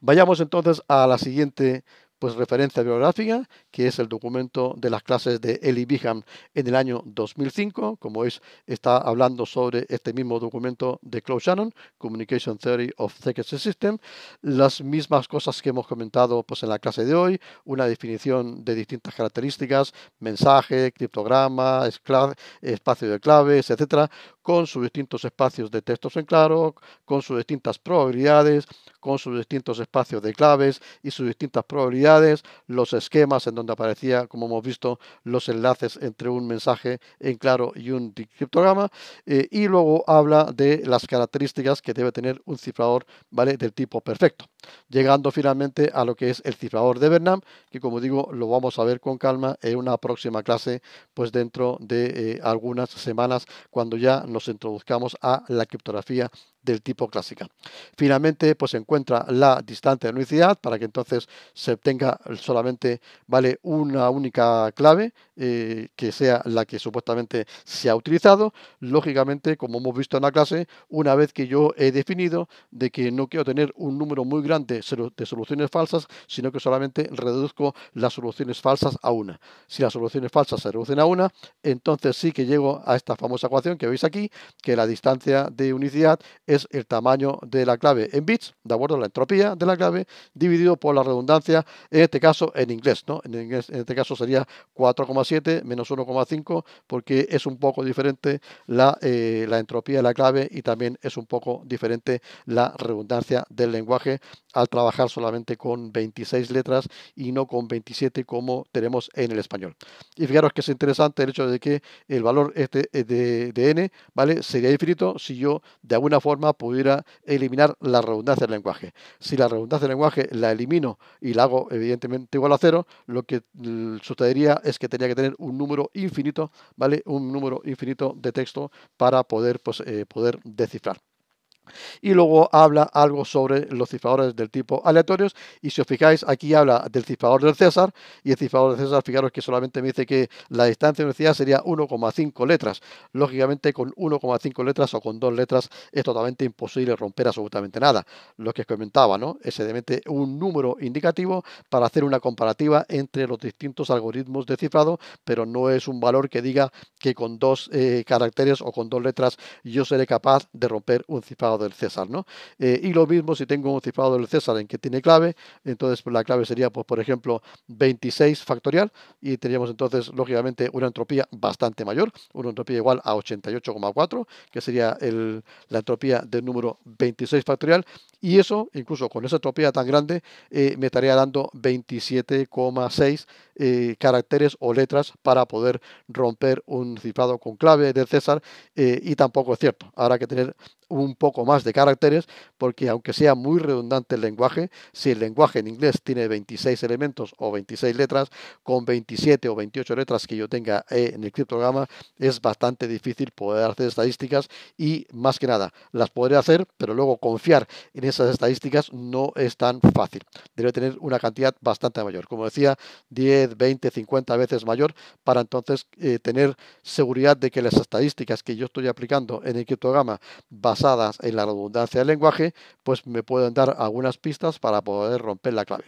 Vayamos entonces a la siguiente pues referencia biográfica, que es el documento de las clases de Eli Biham en el año 2005, como es, está hablando sobre este mismo documento de Claude Shannon, Communication Theory of Secrecy System, las mismas cosas que hemos comentado pues, en la clase de hoy, una definición de distintas características, mensaje, criptograma, espacio de claves, etc. con sus distintos espacios de textos en claro, con sus distintas probabilidades, con sus distintos espacios de claves y sus distintas probabilidades los esquemas en donde aparecía, como hemos visto, los enlaces entre un mensaje en claro y un criptograma. Eh, y luego habla de las características que debe tener un cifrador ¿vale? del tipo perfecto llegando finalmente a lo que es el cifrador de Bernam, que como digo lo vamos a ver con calma en una próxima clase, pues dentro de eh, algunas semanas, cuando ya nos introduzcamos a la criptografía del tipo clásica. Finalmente, pues se encuentra la distancia de unicidad para que entonces se obtenga solamente vale una única clave eh, que sea la que supuestamente se ha utilizado. Lógicamente, como hemos visto en la clase, una vez que yo he definido de que no quiero tener un número muy grande de, soluciones falsas, sino que solamente reduzco las soluciones falsas a una. Si las soluciones falsas se reducen a una, entonces sí que llego a esta famosa ecuación que veis aquí, que la distancia de unicidad es el tamaño de la clave en bits, de acuerdo a la entropía de la clave, dividido por la redundancia, en este caso en inglés, ¿no? En, este caso sería 4,7 menos 1,5, porque es un poco diferente eh, la entropía de la clave y también es un poco diferente la redundancia del lenguaje al trabajar solamente con 26 letras y no con 27 como tenemos en el español. Y fijaros que es interesante el hecho de que el valor este eh, de, n ¿vale? sería infinito si yo de alguna forma pudiera eliminar la redundancia del lenguaje. Si la redundancia del lenguaje la elimino y la hago evidentemente igual a cero, lo que mm, sucedería es que tenía que tener un número infinito, ¿vale? Un número infinito de texto para poder, pues, eh, poder descifrar. Y luego habla algo sobre los cifradores del tipo aleatorios. Y si os fijáis, aquí habla del cifrador del César. Y el cifrador del César, fijaros que solamente me dice que la distancia de velocidad sería 1,5 letras. Lógicamente, con 1,5 letras o con dos letras es totalmente imposible romper absolutamente nada. Lo que os comentaba, ¿no? Es evidentemente un número indicativo para hacer una comparativa entre los distintos algoritmos de cifrado, pero no es un valor que diga que con dos eh, caracteres o con dos letras yo seré capaz de romper un cifrado del César, ¿no? Eh, y lo mismo si tengo un cifrado del César en que tiene clave, entonces pues, la clave sería, pues, por ejemplo, 26 factorial y tendríamos entonces, lógicamente, una entropía bastante mayor, una entropía igual a 88,4, que sería la entropía del número 26 factorial y eso, incluso con esa entropía tan grande, eh, me estaría dando 27,6 eh, caracteres o letras para poder romper un cifrado con clave de César eh, y tampoco es cierto. Habrá que tener un poco más de caracteres porque aunque sea muy redundante el lenguaje, si el lenguaje en inglés tiene 26 elementos o 26 letras, con 27 o 28 letras que yo tenga eh, en el criptograma es bastante difícil poder hacer estadísticas y más que nada las podré hacer, pero luego confiar en esas estadísticas no es tan fácil. Debe tener una cantidad bastante mayor. Como decía, 10 20, 50 veces mayor para entonces eh, tener seguridad de que las estadísticas que yo estoy aplicando en el criptogama basadas en la redundancia del lenguaje, pues me pueden dar algunas pistas para poder romper la clave.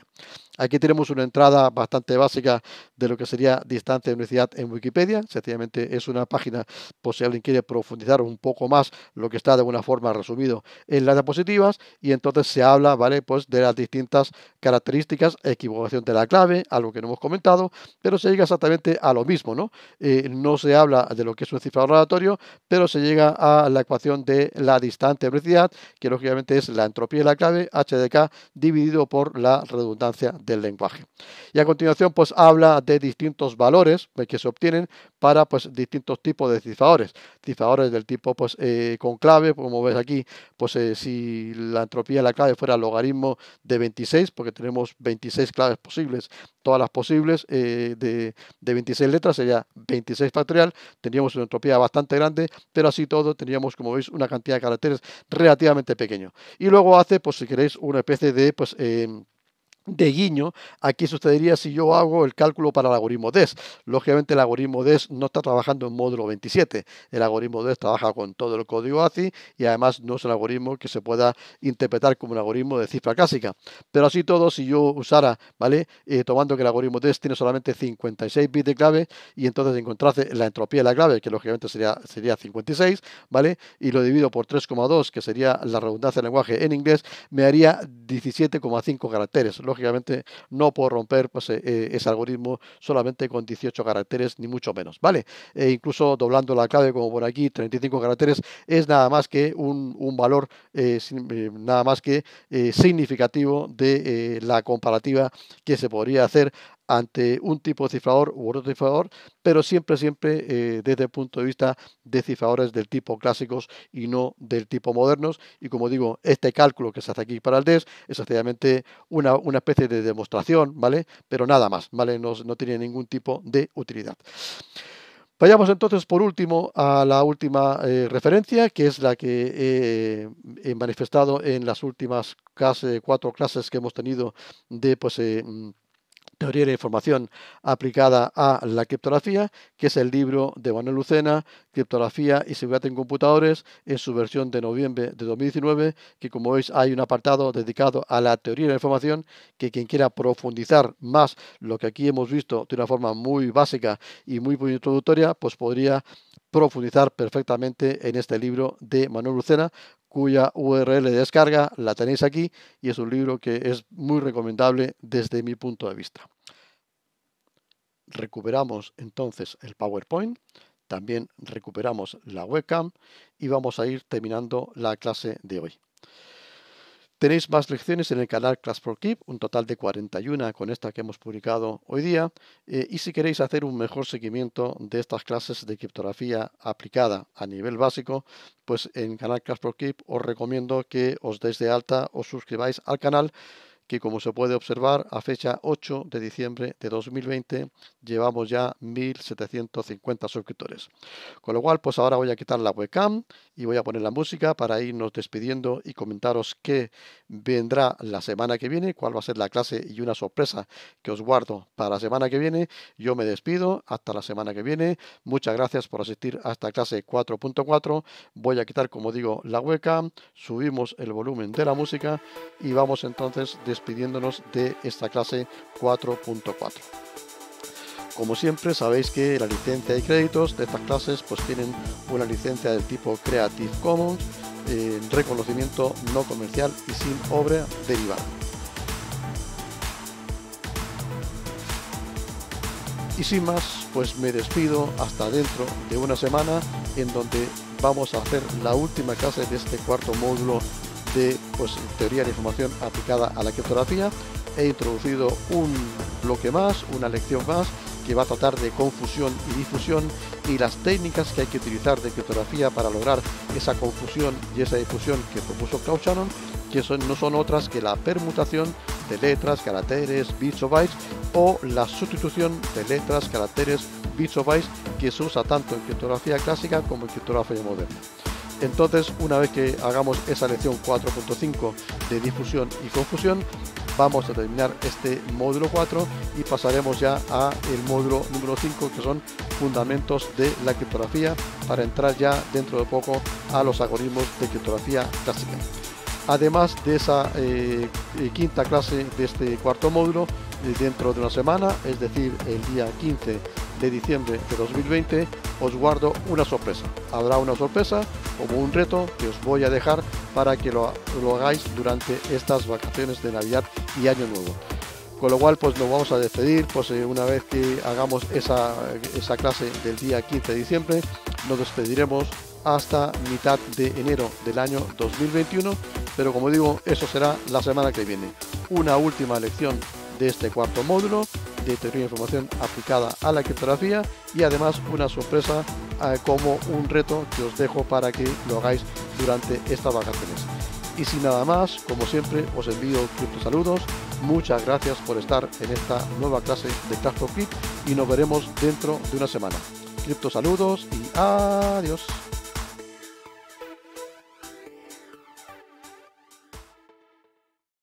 Aquí tenemos una entrada bastante básica de lo que sería distancia de velocidad en Wikipedia. Sencillamente es una página, por si alguien quiere profundizar un poco más lo que está de alguna forma resumido en las diapositivas. Y entonces se habla, ¿vale? Pues de las distintas características, equivocación de la clave, algo que no hemos comentado, pero se llega exactamente a lo mismo, ¿no? Eh, no se habla de lo que es un cifrado aleatorio, pero se llega a la ecuación de la distancia de velocidad, que lógicamente es la entropía de la clave, HDK, dividido por la redundancia del lenguaje. Y a continuación, pues habla de distintos valores eh, que se obtienen para pues, distintos tipos de cifradores. Cifradores del tipo pues, eh, con clave, como ves aquí, pues eh, si la entropía de la clave fuera logaritmo de 26, porque tenemos 26 claves posibles, todas las posibles de, 26 letras, sería 26 factorial, teníamos una entropía bastante grande, pero así todo teníamos como veis, una cantidad de caracteres relativamente pequeño. Y luego hace, pues si queréis, una especie de pues, em, de guiño, aquí sucedería si yo hago el cálculo para el algoritmo DES. Lógicamente el algoritmo DES no está trabajando en módulo 27. El algoritmo DES trabaja con todo el código ACI y además no es un algoritmo que se pueda interpretar como un algoritmo de cifra clásica. Pero así todo, si yo usara, ¿vale? Eh, tomando que el algoritmo DES tiene solamente 56 bits de clave y entonces encontrase la entropía de la clave, que lógicamente sería, sería 56, ¿vale? Y lo divido por 3,2, que sería la redundancia del lenguaje en inglés, me haría 17,5 caracteres. Lógicamente lógicamente no puedo romper pues, eh, eh, ese algoritmo solamente con 18 caracteres, ni mucho menos, ¿vale? E incluso doblando la clave, como por aquí, 35 caracteres, es nada más que un, un valor, eh, nada más que significativo de la comparativa que se podría hacer ante un tipo de cifrador u otro cifrador, pero siempre, siempre eh, desde el punto de vista de cifradores del tipo clásicos y no del tipo modernos. Y como digo, este cálculo que se hace aquí para el DES es sencillamente una, especie de demostración, ¿vale? Pero nada más, ¿vale? No, no tiene ningún tipo de utilidad. Vayamos entonces por último a la última eh, referencia, que es la que he manifestado en las últimas cuatro clases que hemos tenido de pues, eh, mm, Teoría de información aplicada a la criptografía, que es el libro de Manuel Lucena, Criptografía y Seguridad en Computadores, en su versión de noviembre de 2019, que como veis hay un apartado dedicado a la teoría de la información, que quien quiera profundizar más lo que aquí hemos visto de una forma muy básica y muy introductoria, pues podría profundizar perfectamente en este libro de Manuel Lucena cuya URL de descarga la tenéis aquí y es un libro que es muy recomendable desde mi punto de vista. Recuperamos entonces el PowerPoint, también recuperamos la webcam y vamos a ir terminando la clase de hoy. Tenéis más lecciones en el canal Class for Keep, un total de 41 con esta que hemos publicado hoy día. Eh, y si queréis hacer un mejor seguimiento de estas clases de criptografía aplicada a nivel básico, pues en canal Class for Keep os recomiendo que os deis de alta, os suscribáis al canal que como se puede observar a fecha 8 de diciembre de 2020 llevamos ya 1.750 suscriptores. Con lo cual, pues ahora voy a quitar la webcam y voy a poner la música para irnos despidiendo y comentaros qué vendrá la semana que viene, cuál va a ser la clase y una sorpresa que os guardo para la semana que viene. Yo me despido hasta la semana que viene. Muchas gracias por asistir a esta clase 4.4. Voy a quitar, como digo, la webcam, subimos el volumen de la música y vamos entonces de Pidiéndonos de esta clase 4.4. Como siempre sabéis que la licencia y créditos de estas clases pues tienen una licencia del tipo Creative Commons, eh, reconocimiento no comercial y sin obra derivada. Y sin más, pues me despido hasta dentro de una semana en donde vamos a hacer la última clase de este cuarto módulo de pues, teoría de información aplicada a la criptografía. He introducido un bloque más, una lección más, que va a tratar de confusión y difusión y las técnicas que hay que utilizar de criptografía para lograr esa confusión y esa difusión que propuso Klaus que no son otras que la permutación de letras, caracteres, bits o bytes o la sustitución de letras, caracteres, bits o bytes que se usa tanto en criptografía clásica como en criptografía moderna. Entonces, una vez que hagamos esa lección 4.5 de difusión y confusión, vamos a terminar este módulo 4 y pasaremos ya a el módulo número 5 que son fundamentos de la criptografía para entrar ya dentro de poco a los algoritmos de criptografía clásica además de esa eh, eh, quinta clase de este cuarto módulo eh, dentro de una semana, es decir, el día 15 de diciembre de 2020, os guardo una sorpresa. Habrá una sorpresa como un reto que os voy a dejar para que lo, lo hagáis durante estas vacaciones de Navidad y Año Nuevo con lo cual pues nos vamos a despedir pues una vez que hagamos esa, esa clase del día 15 de diciembre nos despediremos hasta mitad de enero del año 2021, pero como digo, eso será la semana que viene. Una última lección de este cuarto módulo de teoría de información aplicada a la criptografía y además una sorpresa eh, como un reto que os dejo para que lo hagáis durante estas vacaciones. Y sin nada más, como siempre, os envío cripto saludos. Muchas gracias por estar en esta nueva clase de Craft Kit y nos veremos dentro de una semana. Cripto saludos y adiós.